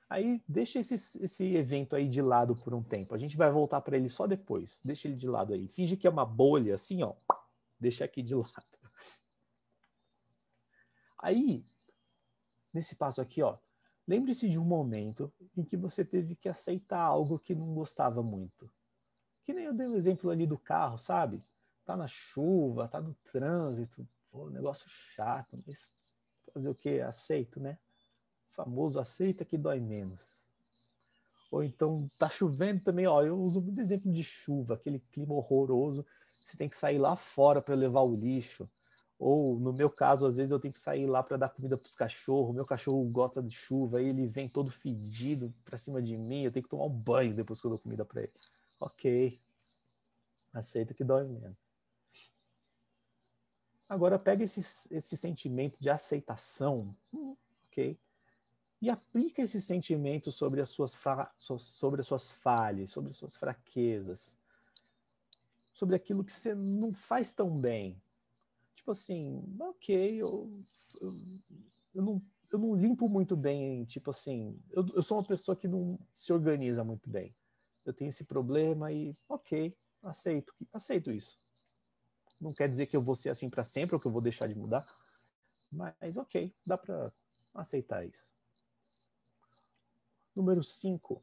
Aí deixa esse, esse evento aí de lado por um tempo. A gente vai voltar para ele só depois. Deixa ele de lado aí. Finge que é uma bolha, assim, ó. Deixa aqui de lado. Aí, nesse passo aqui, ó, lembre-se de um momento em que você teve que aceitar algo que não gostava muito. Que nem eu dei o um exemplo ali do carro, sabe? Tá na chuva, tá no trânsito, pô, negócio chato, mas fazer o quê? Aceito, né? O famoso aceita que dói menos. Ou então tá chovendo também, ó, eu uso muito exemplo de chuva, aquele clima horroroso, você tem que sair lá fora para levar o lixo ou no meu caso, às vezes eu tenho que sair lá para dar comida para os cachorros, meu cachorro gosta de chuva, aí ele vem todo fedido para cima de mim, eu tenho que tomar um banho depois que eu dou comida para ele. Ok, aceita que dói menos. Agora pega esse, esse sentimento de aceitação, hum, ok? E aplica esse sentimento sobre as suas, sobre as suas falhas, sobre as suas fraquezas, sobre aquilo que você não faz tão bem, tipo assim, ok, eu, eu, eu não eu não limpo muito bem, tipo assim, eu, eu, sou uma pessoa que não se organiza muito bem. Eu tenho esse problema e, ok, aceito, aceito isso. Não quer dizer que eu vou ser assim para sempre ou que eu vou deixar de mudar, mas ok, dá para aceitar isso. Número 5.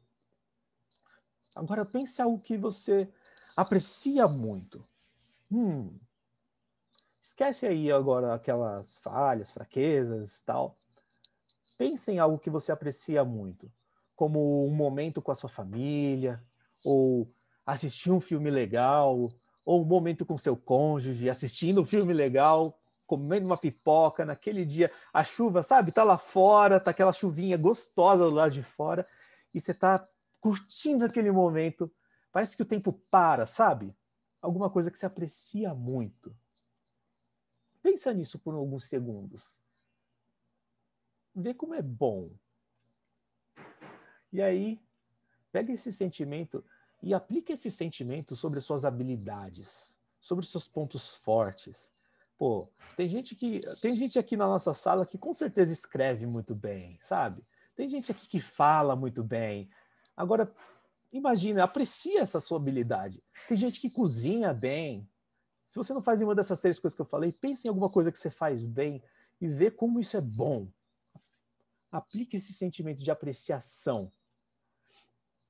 Agora pense algo que você aprecia muito. Hum, Esquece aí agora aquelas falhas, fraquezas e tal. Pense em algo que você aprecia muito, como um momento com a sua família, ou assistir um filme legal, ou um momento com seu cônjuge, assistindo um filme legal, comendo uma pipoca naquele dia, a chuva, sabe, tá lá fora, tá aquela chuvinha gostosa do lado de fora, e você tá curtindo aquele momento. Parece que o tempo para, sabe? Alguma coisa que você aprecia muito. Pensa nisso por alguns segundos. Vê como é bom. E aí, pega esse sentimento e aplica esse sentimento sobre as suas habilidades, sobre os seus pontos fortes. Pô, tem gente que tem gente aqui na nossa sala que com certeza escreve muito bem, sabe? Tem gente aqui que fala muito bem. Agora, imagina, aprecia essa sua habilidade. Tem gente que cozinha bem, se você não faz nenhuma dessas três coisas que eu falei, pense em alguma coisa que você faz bem e vê como isso é bom. Aplique esse sentimento de apreciação.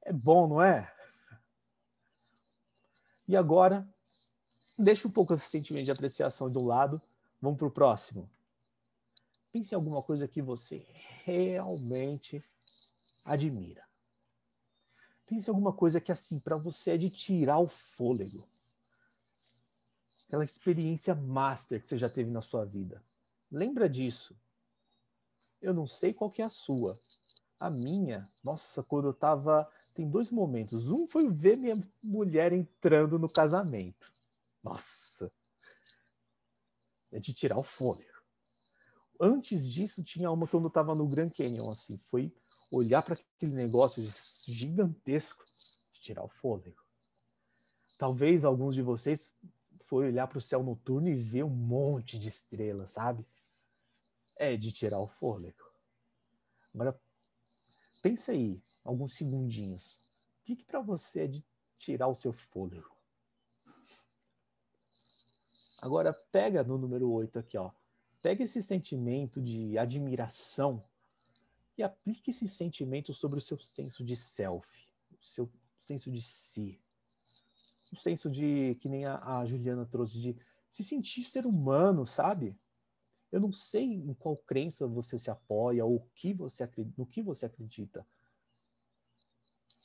É bom, não é? E agora, deixa um pouco esse sentimento de apreciação do lado. Vamos para o próximo. Pense em alguma coisa que você realmente admira. Pense em alguma coisa que, assim, para você é de tirar o fôlego aquela experiência master que você já teve na sua vida. Lembra disso. Eu não sei qual que é a sua. A minha, nossa, quando eu tava, tem dois momentos. Um foi ver minha mulher entrando no casamento. Nossa. É de tirar o fôlego. Antes disso tinha uma quando eu tava no Grand Canyon assim, foi olhar para aquele negócio gigantesco, de tirar o fôlego. Talvez alguns de vocês foi olhar para o céu noturno e ver um monte de estrelas, sabe? É de tirar o fôlego. Agora, pensa aí, alguns segundinhos. O que, que para você é de tirar o seu fôlego? Agora, pega no número 8 aqui, ó. Pega esse sentimento de admiração e aplique esse sentimento sobre o seu senso de self, o seu senso de si um senso de, que nem a, a Juliana trouxe, de se sentir ser humano, sabe? Eu não sei em qual crença você se apoia ou que você no que você acredita.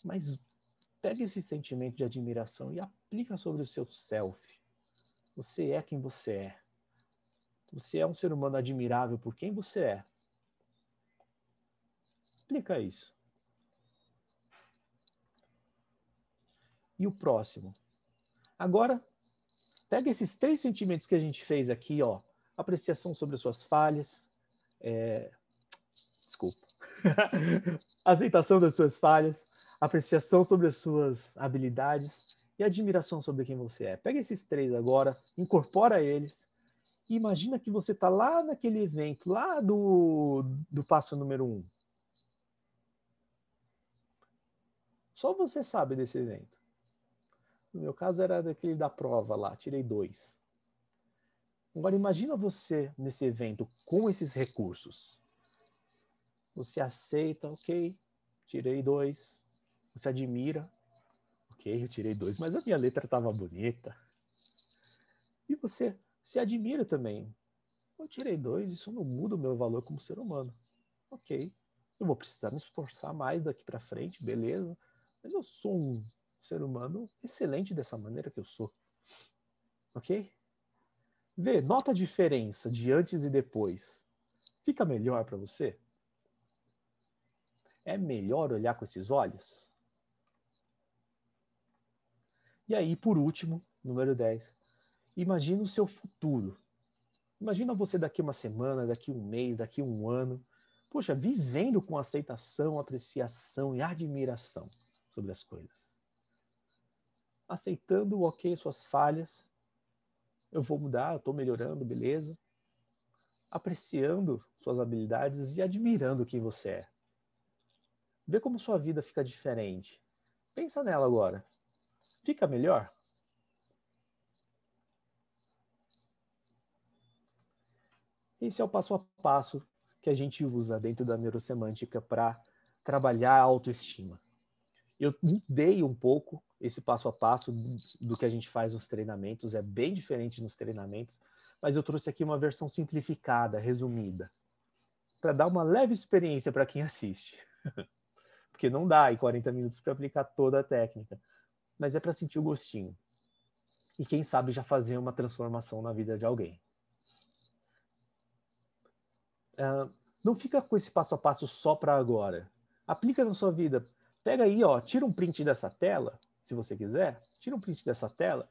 Mas pega esse sentimento de admiração e aplica sobre o seu self. Você é quem você é. Você é um ser humano admirável por quem você é. Aplica isso. E o próximo? Agora, pega esses três sentimentos que a gente fez aqui, ó, apreciação sobre as suas falhas, é... desculpa, aceitação das suas falhas, apreciação sobre as suas habilidades e admiração sobre quem você é. Pega esses três agora, incorpora eles e imagina que você está lá naquele evento, lá do, do passo número um. Só você sabe desse evento. No meu caso era daquele da prova lá, tirei dois. Agora imagina você nesse evento com esses recursos. Você aceita, ok, tirei dois. Você admira, ok, eu tirei dois, mas a minha letra estava bonita. E você se admira também. Eu tirei dois, isso não muda o meu valor como ser humano. Ok, eu vou precisar me esforçar mais daqui para frente, beleza? Mas eu sou um ser humano excelente dessa maneira que eu sou. Ok? Vê, nota a diferença de antes e depois. Fica melhor para você? É melhor olhar com esses olhos? E aí, por último, número 10, imagina o seu futuro. Imagina você daqui uma semana, daqui um mês, daqui um ano, poxa, vivendo com aceitação, apreciação e admiração sobre as coisas aceitando, o ok, suas falhas. Eu vou mudar, eu estou melhorando, beleza. Apreciando suas habilidades e admirando quem você é. Vê como sua vida fica diferente. Pensa nela agora. Fica melhor? Esse é o passo a passo que a gente usa dentro da neurosemântica para trabalhar a autoestima. Eu mudei um pouco esse passo a passo do que a gente faz nos treinamentos, é bem diferente nos treinamentos, mas eu trouxe aqui uma versão simplificada, resumida, para dar uma leve experiência para quem assiste. Porque não dá em 40 minutos para aplicar toda a técnica, mas é para sentir o gostinho. E quem sabe já fazer uma transformação na vida de alguém. Uh, não fica com esse passo a passo só para agora. Aplica na sua vida Pega aí, ó, tira um print dessa tela, se você quiser, tira um print dessa tela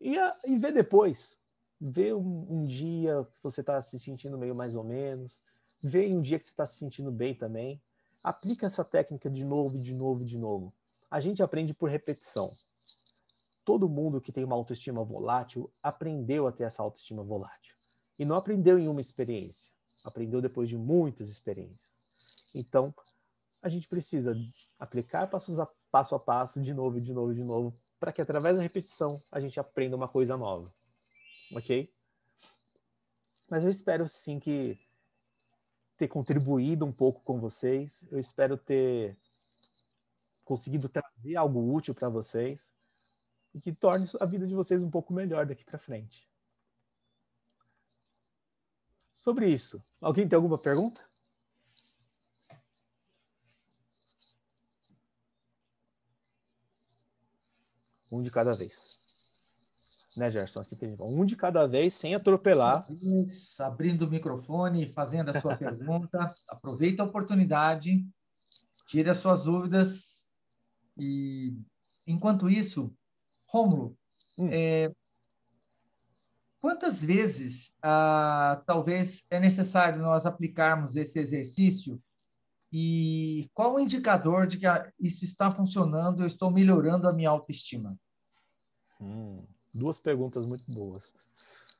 e, a, ah, e vê depois. Vê um, um dia que você está se sentindo meio mais ou menos, vê um dia que você está se sentindo bem também. Aplica essa técnica de novo, de novo, de novo. A gente aprende por repetição. Todo mundo que tem uma autoestima volátil aprendeu a ter essa autoestima volátil. E não aprendeu em uma experiência, aprendeu depois de muitas experiências. Então, a gente precisa aplicar passos a, passo a passo, de novo, de novo, de novo, para que através da repetição a gente aprenda uma coisa nova. Ok? Mas eu espero sim que ter contribuído um pouco com vocês. Eu espero ter conseguido trazer algo útil para vocês e que torne a vida de vocês um pouco melhor daqui para frente. Sobre isso, alguém tem alguma pergunta? Um de cada vez. Né, Gerson? Assim que Um de cada vez, sem atropelar. Abrindo o microfone, fazendo a sua pergunta. Aproveita a oportunidade, tire as suas dúvidas. E, enquanto isso, Rômulo, hum. é, quantas vezes ah, talvez é necessário nós aplicarmos esse exercício e qual o indicador de que isso está funcionando, eu estou melhorando a minha autoestima? Hum, duas perguntas muito boas.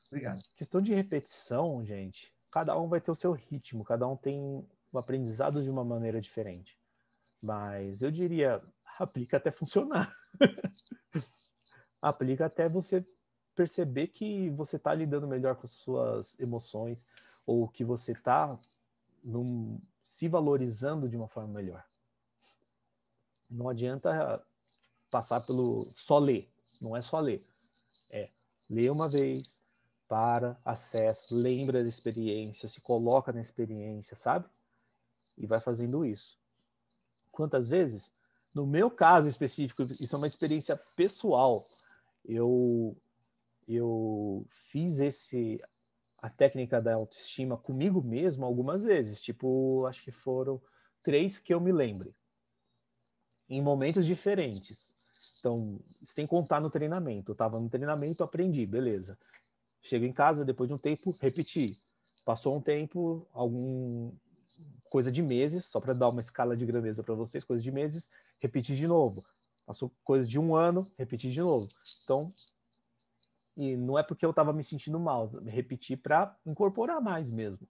Obrigado. Questão de repetição, gente. Cada um vai ter o seu ritmo, cada um tem o aprendizado de uma maneira diferente. Mas eu diria, aplica até funcionar. aplica até você perceber que você está lidando melhor com suas emoções ou que você está num se valorizando de uma forma melhor. Não adianta passar pelo só ler, não é só ler. É ler uma vez, para, acessa, lembra da experiência, se coloca na experiência, sabe? E vai fazendo isso. Quantas vezes? No meu caso específico, isso é uma experiência pessoal. Eu eu fiz esse a técnica da autoestima comigo mesmo algumas vezes, tipo, acho que foram três que eu me lembre, em momentos diferentes. Então, sem contar no treinamento, eu estava no treinamento, aprendi, beleza. Chego em casa, depois de um tempo, repeti. Passou um tempo, algum coisa de meses, só para dar uma escala de grandeza para vocês, coisa de meses, repeti de novo. Passou coisa de um ano, repeti de novo. Então, e não é porque eu estava me sentindo mal, repeti para incorporar mais mesmo.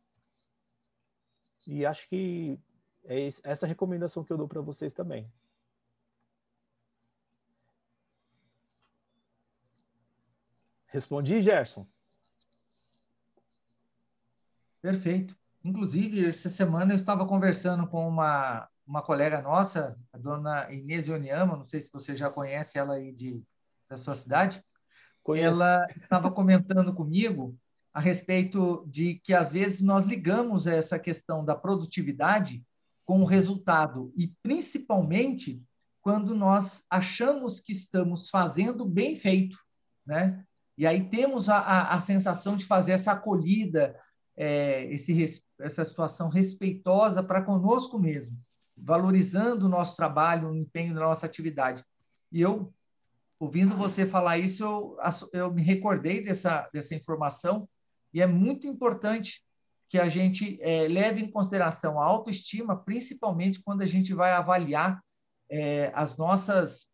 E acho que é essa é recomendação que eu dou para vocês também. Respondi, Gerson. Perfeito. Inclusive, essa semana eu estava conversando com uma, uma colega nossa, a dona Inês Oniama, não sei se você já conhece ela aí de, da sua cidade, Conheço. Ela estava comentando comigo a respeito de que às vezes nós ligamos essa questão da produtividade com o resultado e principalmente quando nós achamos que estamos fazendo bem feito, né? E aí temos a, a, a sensação de fazer essa acolhida, é, esse, essa situação respeitosa para conosco mesmo, valorizando o nosso trabalho, o empenho da nossa atividade. E eu Ouvindo ah. você falar isso, eu, eu me recordei dessa, dessa informação e é muito importante que a gente é, leve em consideração a autoestima, principalmente quando a gente vai avaliar é, as nossas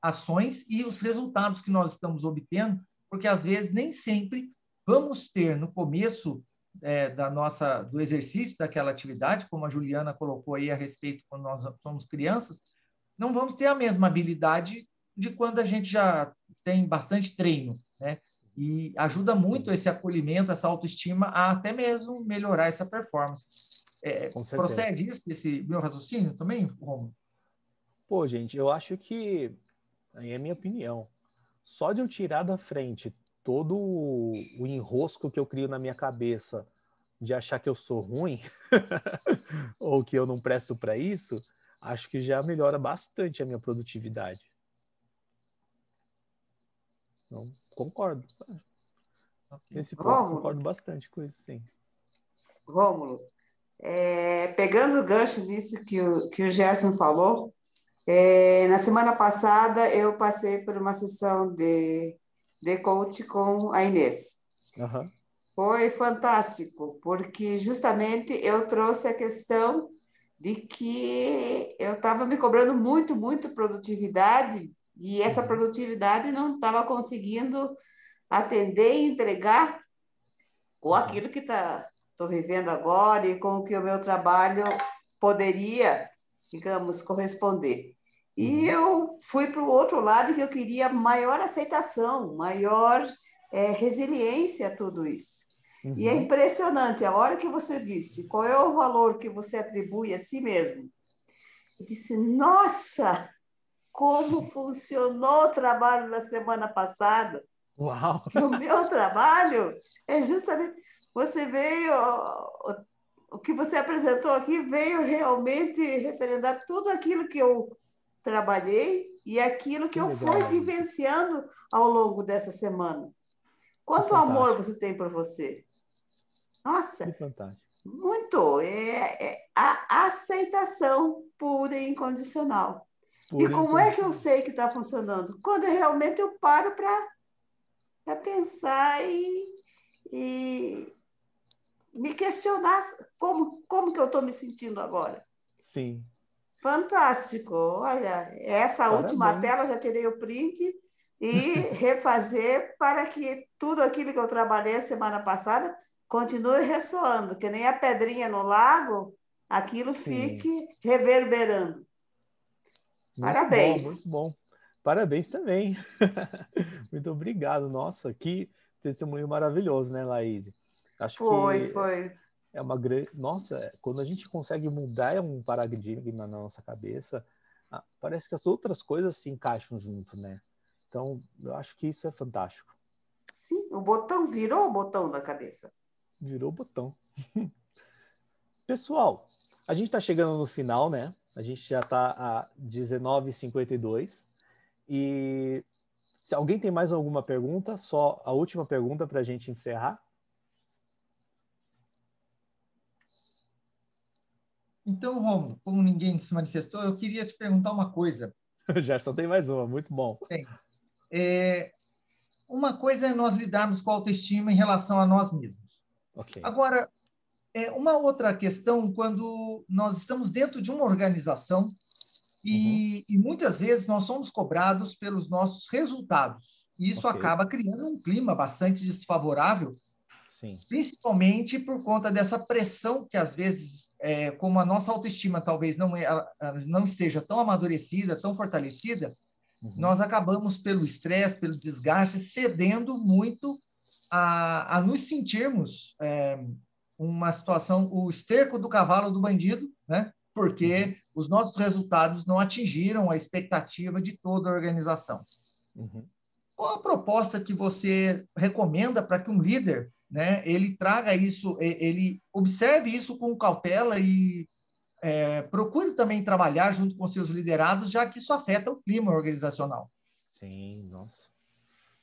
ações e os resultados que nós estamos obtendo, porque às vezes nem sempre vamos ter no começo é, da nossa do exercício daquela atividade, como a Juliana colocou aí a respeito quando nós somos crianças, não vamos ter a mesma habilidade de quando a gente já tem bastante treino, né? E ajuda muito esse acolhimento, essa autoestima a até mesmo melhorar essa performance. É, procede isso, esse meu raciocínio também, Romulo? Pô, gente, eu acho que, aí é minha opinião, só de eu tirar da frente todo o enrosco que eu crio na minha cabeça de achar que eu sou ruim ou que eu não presto para isso, acho que já melhora bastante a minha produtividade. Então, concordo. Nesse ponto, Rômulo, concordo bastante com isso, sim. Rômulo, é, pegando o gancho disso que o, que o Gerson falou, é, na semana passada eu passei por uma sessão de, de coach com a Inês. Uhum. Foi fantástico, porque justamente eu trouxe a questão de que eu estava me cobrando muito, muito produtividade e essa produtividade não estava conseguindo atender e entregar com uhum. aquilo que estou tá, vivendo agora e com o que o meu trabalho poderia, digamos, corresponder. E uhum. eu fui para o outro lado que eu queria maior aceitação, maior é, resiliência a tudo isso. Uhum. E é uhum. impressionante, a hora que você disse qual é o valor que você atribui a si mesmo. Eu disse, nossa, como funcionou o trabalho na semana passada. Uau! Que o meu trabalho é justamente. Você veio. O que você apresentou aqui veio realmente referendar tudo aquilo que eu trabalhei e aquilo que, que eu legal. fui vivenciando ao longo dessa semana. Quanto amor você tem por você? Nossa! Que fantástico. Muito! É, é a aceitação pura e incondicional. Por e enquanto. como é que eu sei que está funcionando? Quando realmente eu paro para pensar e, e, me questionar como, como que eu estou me sentindo agora. Sim. Fantástico. Olha, essa Parabéns. última tela já tirei o print e refazer para que tudo aquilo que eu trabalhei semana passada continue ressoando, que nem a pedrinha no lago, aquilo Sim. fique reverberando. Parabéns. Bom, muito bom. Parabéns também. muito obrigado. Nossa, que testemunho maravilhoso, né, Laís? Acho foi, que foi. É uma grande. Nossa, quando a gente consegue mudar é um paradigma na nossa cabeça, parece que as outras coisas se encaixam junto, né? Então, eu acho que isso é fantástico. Sim, o botão virou o botão da cabeça. Virou o botão. Pessoal, a gente está chegando no final, né? A gente já está a 19:52 e se alguém tem mais alguma pergunta, só a última pergunta para a gente encerrar. Então, Romulo, como ninguém se manifestou, eu queria te perguntar uma coisa. só tem mais uma, muito bom. Bem, é, uma coisa é nós lidarmos com a autoestima em relação a nós mesmos. Okay. Agora, é uma outra questão quando nós estamos dentro de uma organização e, uhum. e muitas vezes nós somos cobrados pelos nossos resultados. E isso okay. acaba criando um clima bastante desfavorável, Sim. principalmente por conta dessa pressão que às vezes, é, como a nossa autoestima talvez não, é, não esteja tão amadurecida, tão fortalecida, uhum. nós acabamos pelo estresse, pelo desgaste, cedendo muito a, a nos sentirmos é, uma situação, o esterco do cavalo do bandido, né? porque uhum. os nossos resultados não atingiram a expectativa de toda a organização. Uhum. Qual a proposta que você recomenda para que um líder, né, ele traga isso, ele observe isso com cautela e é, procure também trabalhar junto com seus liderados, já que isso afeta o clima organizacional? Sim, nossa,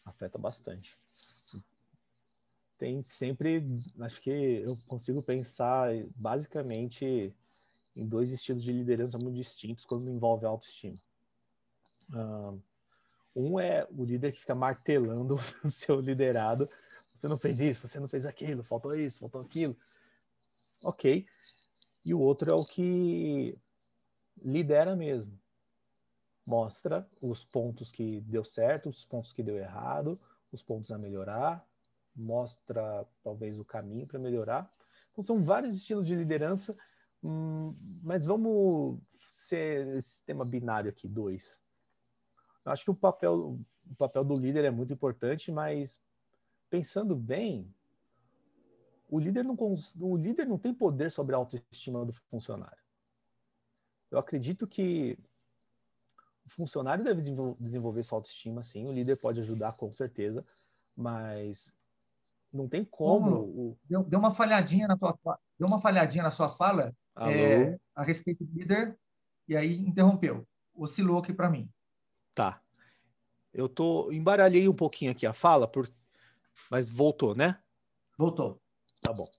afeta bastante tem sempre, acho que eu consigo pensar eh, basicamente em dois estilos de liderança muito distintos quando envolve autoestima. Um é o líder que fica martelando o seu liderado. Você não fez isso, você não fez aquilo, faltou isso, faltou aquilo. Ok. E o outro é o que lidera mesmo. Mostra os pontos que deu certo, os pontos que deu errado, os pontos a melhorar, mostra talvez o caminho para melhorar. Então, são vários estilos de liderança, hum, mas vamos ser esse sistema binário aqui, dois. Eu acho que o papel, o papel do líder é muito importante, mas pensando bem, o líder não, o líder não tem poder sobre a autoestima do funcionário. Eu acredito que o funcionário deve desenvolver sua autoestima, sim, o líder pode ajudar com certeza, mas não tem como. como deu, deu, uma falhadinha na sua, deu uma falhadinha na sua fala é, a respeito do líder e aí interrompeu. Oscilou aqui para mim. Tá. Eu tô embaralhei um pouquinho aqui a fala, por... mas voltou, né? Voltou. Tá bom.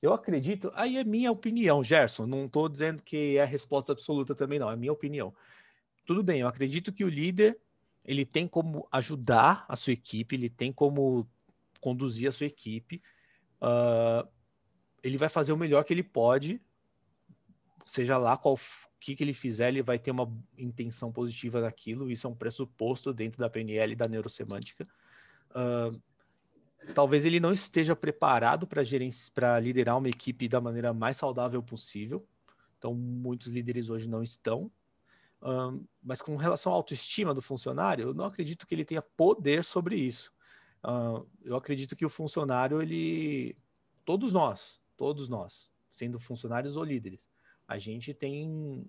Eu acredito. Aí é minha opinião, Gerson. Não estou dizendo que é a resposta absoluta também, não. É minha opinião. Tudo bem. Eu acredito que o líder ele tem como ajudar a sua equipe, ele tem como conduzir a sua equipe. Uh, ele vai fazer o melhor que ele pode, seja lá qual que, que ele fizer, ele vai ter uma intenção positiva naquilo. Isso é um pressuposto dentro da PNL da neurosemântica. Uh, talvez ele não esteja preparado para para liderar uma equipe da maneira mais saudável possível. Então, muitos líderes hoje não estão. Um, ah, mas com relação à autoestima do funcionário, eu não acredito que ele tenha poder sobre isso. Uh, eu acredito que o funcionário, ele. Todos nós, todos nós, sendo funcionários ou líderes, a gente tem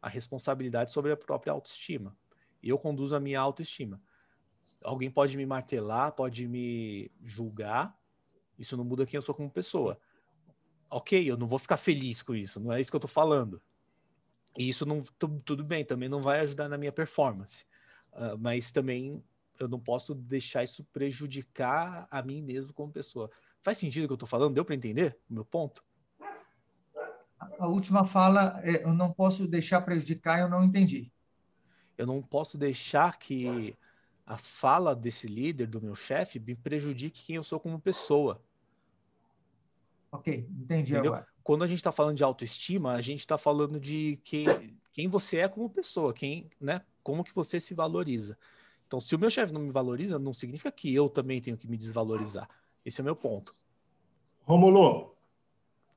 a responsabilidade sobre a própria autoestima. Eu conduzo a minha autoestima. Alguém pode me martelar, pode me julgar, isso não muda quem eu sou como pessoa. Ok, eu não vou ficar feliz com isso, não é isso que eu tô falando. E isso não, tudo bem, também não vai ajudar na minha performance. Uh, mas também eu não posso deixar isso prejudicar a mim mesmo como pessoa. Faz sentido o que eu estou falando? Deu para entender o meu ponto? A última fala, é, eu não posso deixar prejudicar, eu não entendi. Eu não posso deixar que a fala desse líder, do meu chefe, me prejudique quem eu sou como pessoa. Ok, entendi Entendeu? agora. Quando a gente está falando de autoestima, a gente está falando de quem, quem você é como pessoa, quem, né, como que você se valoriza. Então, se o meu chefe não me valoriza, não significa que eu também tenho que me desvalorizar. Esse é o meu ponto. Romulo,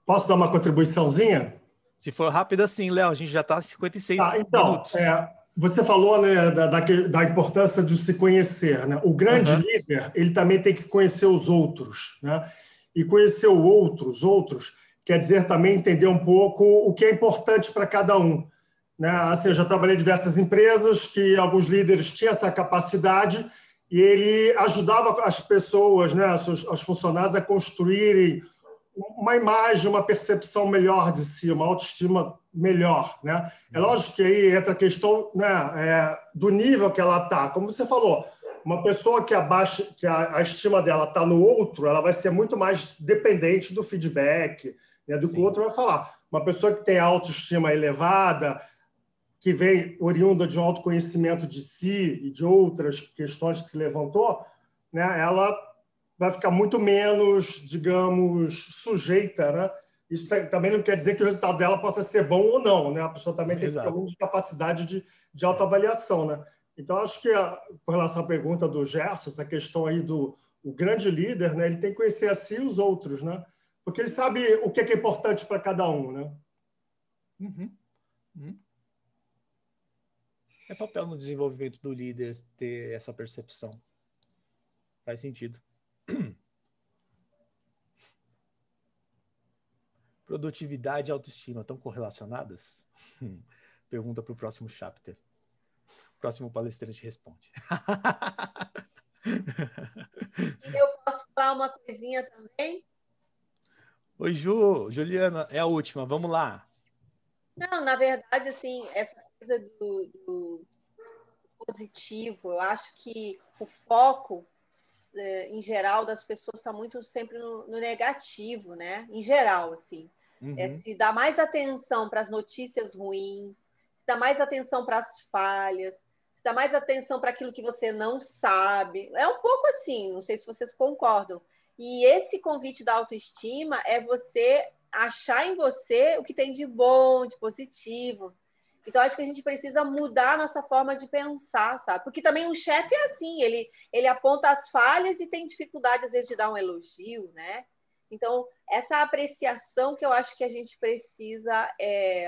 posso dar uma contribuiçãozinha? Se for rápida, sim, Léo. A gente já está 56 ah, então, minutos. É, você falou né, da, da, importância de se conhecer. Né? O grande uhum. líder ele também tem que conhecer os outros. Né? E conhecer o outro, os outros, quer dizer também entender um pouco o que é importante para cada um. Né? Assim, eu já trabalhei em diversas empresas que alguns líderes tinham essa capacidade e ele ajudava as pessoas, né, os funcionários, a construírem uma imagem, uma percepção melhor de si, uma autoestima melhor. Né? É uhum. lógico que aí entra a questão né, é, do nível que ela está. Como você falou, uma pessoa que abaixa, que a, a estima dela está no outro, ela vai ser muito mais dependente do feedback, né, do que o outro vai falar. Uma pessoa que tem autoestima elevada, que vem oriunda de um autoconhecimento de si e de outras questões que se levantou, né, ela vai ficar muito menos, digamos, sujeita, né? Isso também não quer dizer que o resultado dela possa ser bom ou não, né? A pessoa também tem Exato. que ter alguma capacidade de, de autoavaliação, né? Então, acho que, a, com relação à pergunta do Gerson, essa questão aí do o grande líder, né? Ele tem que conhecer a si e os outros, né? Porque ele sabe o que é, que é importante para cada um, né? Uhum. Uhum é papel no desenvolvimento do líder ter essa percepção. Faz sentido. Produtividade e autoestima estão correlacionadas? Pergunta para o próximo chapter. O próximo palestrante responde. Eu posso falar uma coisinha também? Oi, Ju, Juliana, é a última, vamos lá. Não, na verdade, assim, essa coisa do, do positivo. Eu acho que o foco é, em geral das pessoas está muito sempre no, no, negativo, né? Em geral, assim. Uhum. É, se dá mais atenção para as notícias ruins, se dá mais atenção para as falhas, se dá mais atenção para aquilo que você não sabe. É um pouco assim, não sei se vocês concordam. E esse convite da autoestima é você achar em você o que tem de bom, de positivo, então, acho que a gente precisa mudar a nossa forma de pensar, sabe? Porque também um chefe é assim, ele, ele aponta as falhas e tem dificuldade, às vezes, de dar um elogio, né? Então, essa apreciação que eu acho que a gente precisa é,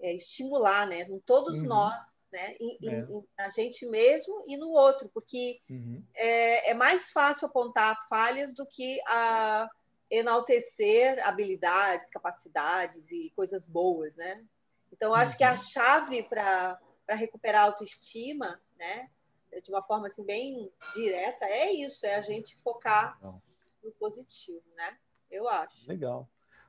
é, estimular, né? Em todos uhum. nós, né? Em, é. em, a gente mesmo e no outro, porque uhum. é, é, mais fácil apontar falhas do que a enaltecer habilidades, capacidades e coisas boas, né? Então, acho que a uhum. chave para recuperar a autoestima, né, de uma forma assim, bem direta, é isso: é a gente focar no positivo, né? Eu acho. Legal.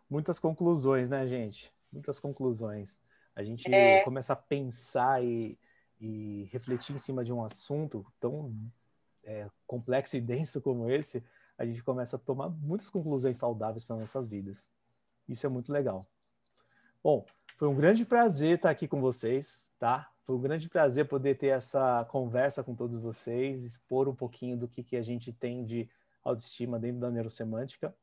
Muitas conclusões, né, gente? Muitas conclusões. A gente é... começa a pensar e, e refletir em cima de um assunto tão é, complexo e denso como esse, a gente começa a tomar muitas conclusões saudáveis para nossas vidas. Isso é muito legal. Bom, foi um grande prazer estar aqui com vocês, tá? Foi um grande prazer poder ter essa conversa com todos vocês, expor um pouquinho do que, que a gente tem de autoestima dentro da neurosemântica.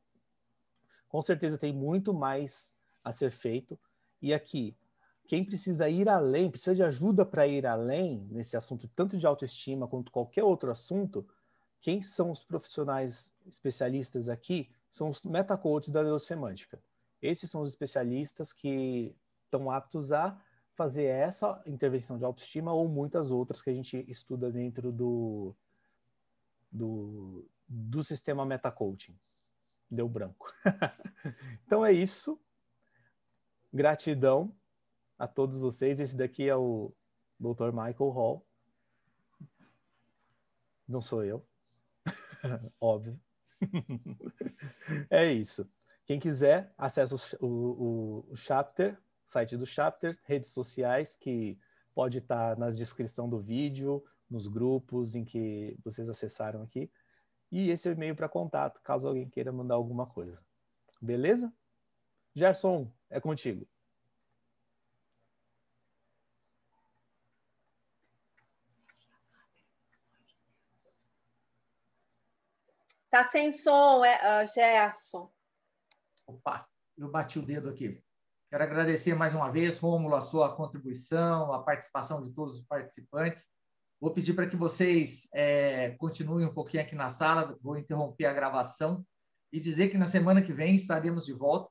Com certeza tem muito mais a ser feito. E aqui, quem precisa ir além, precisa de ajuda para ir além nesse assunto, tanto de autoestima quanto qualquer outro assunto, quem são os profissionais especialistas aqui são os metacoaches da neurosemântica. Esses são os especialistas que estão aptos a fazer essa intervenção de autoestima ou muitas outras que a gente estuda dentro do, do, do sistema metacoaching. Deu branco. então é isso. Gratidão a todos vocês. Esse daqui é o Dr. Michael Hall. Não sou eu. Óbvio. é isso. Quem quiser, acessa o, o, o chapter site do Chapter, redes sociais, que pode estar tá na descrição do vídeo, nos grupos em que vocês acessaram aqui. E esse é o e-mail para contato, caso alguém queira mandar alguma coisa. Beleza? Gerson, é contigo. Tá sem som, é, uh, Gerson. Opa, eu bati o dedo aqui. Quero agradecer mais uma vez, Rômulo, a sua contribuição, a participação de todos os participantes. Vou pedir para que vocês é, continuem um pouquinho aqui na sala, vou interromper a gravação e dizer que na semana que vem estaremos de volta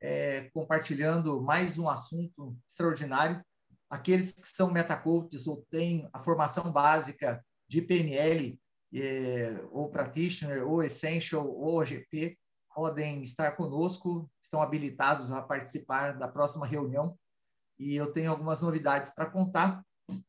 é, compartilhando mais um assunto extraordinário. Aqueles que são metacoaches ou têm a formação básica de PNL, é, ou practitioner, ou essential, ou OGP, podem estar conosco, estão habilitados a participar da próxima reunião. E eu tenho algumas novidades para contar,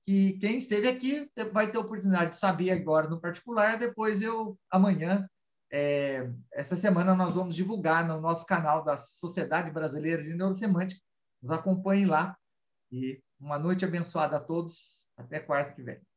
que quem esteve aqui vai ter a oportunidade de saber agora no particular, depois eu, amanhã, é, essa semana nós vamos divulgar no nosso canal da Sociedade Brasileira de Neurosemântica. Nos acompanhem lá e uma noite abençoada a todos. Até quarta que vem.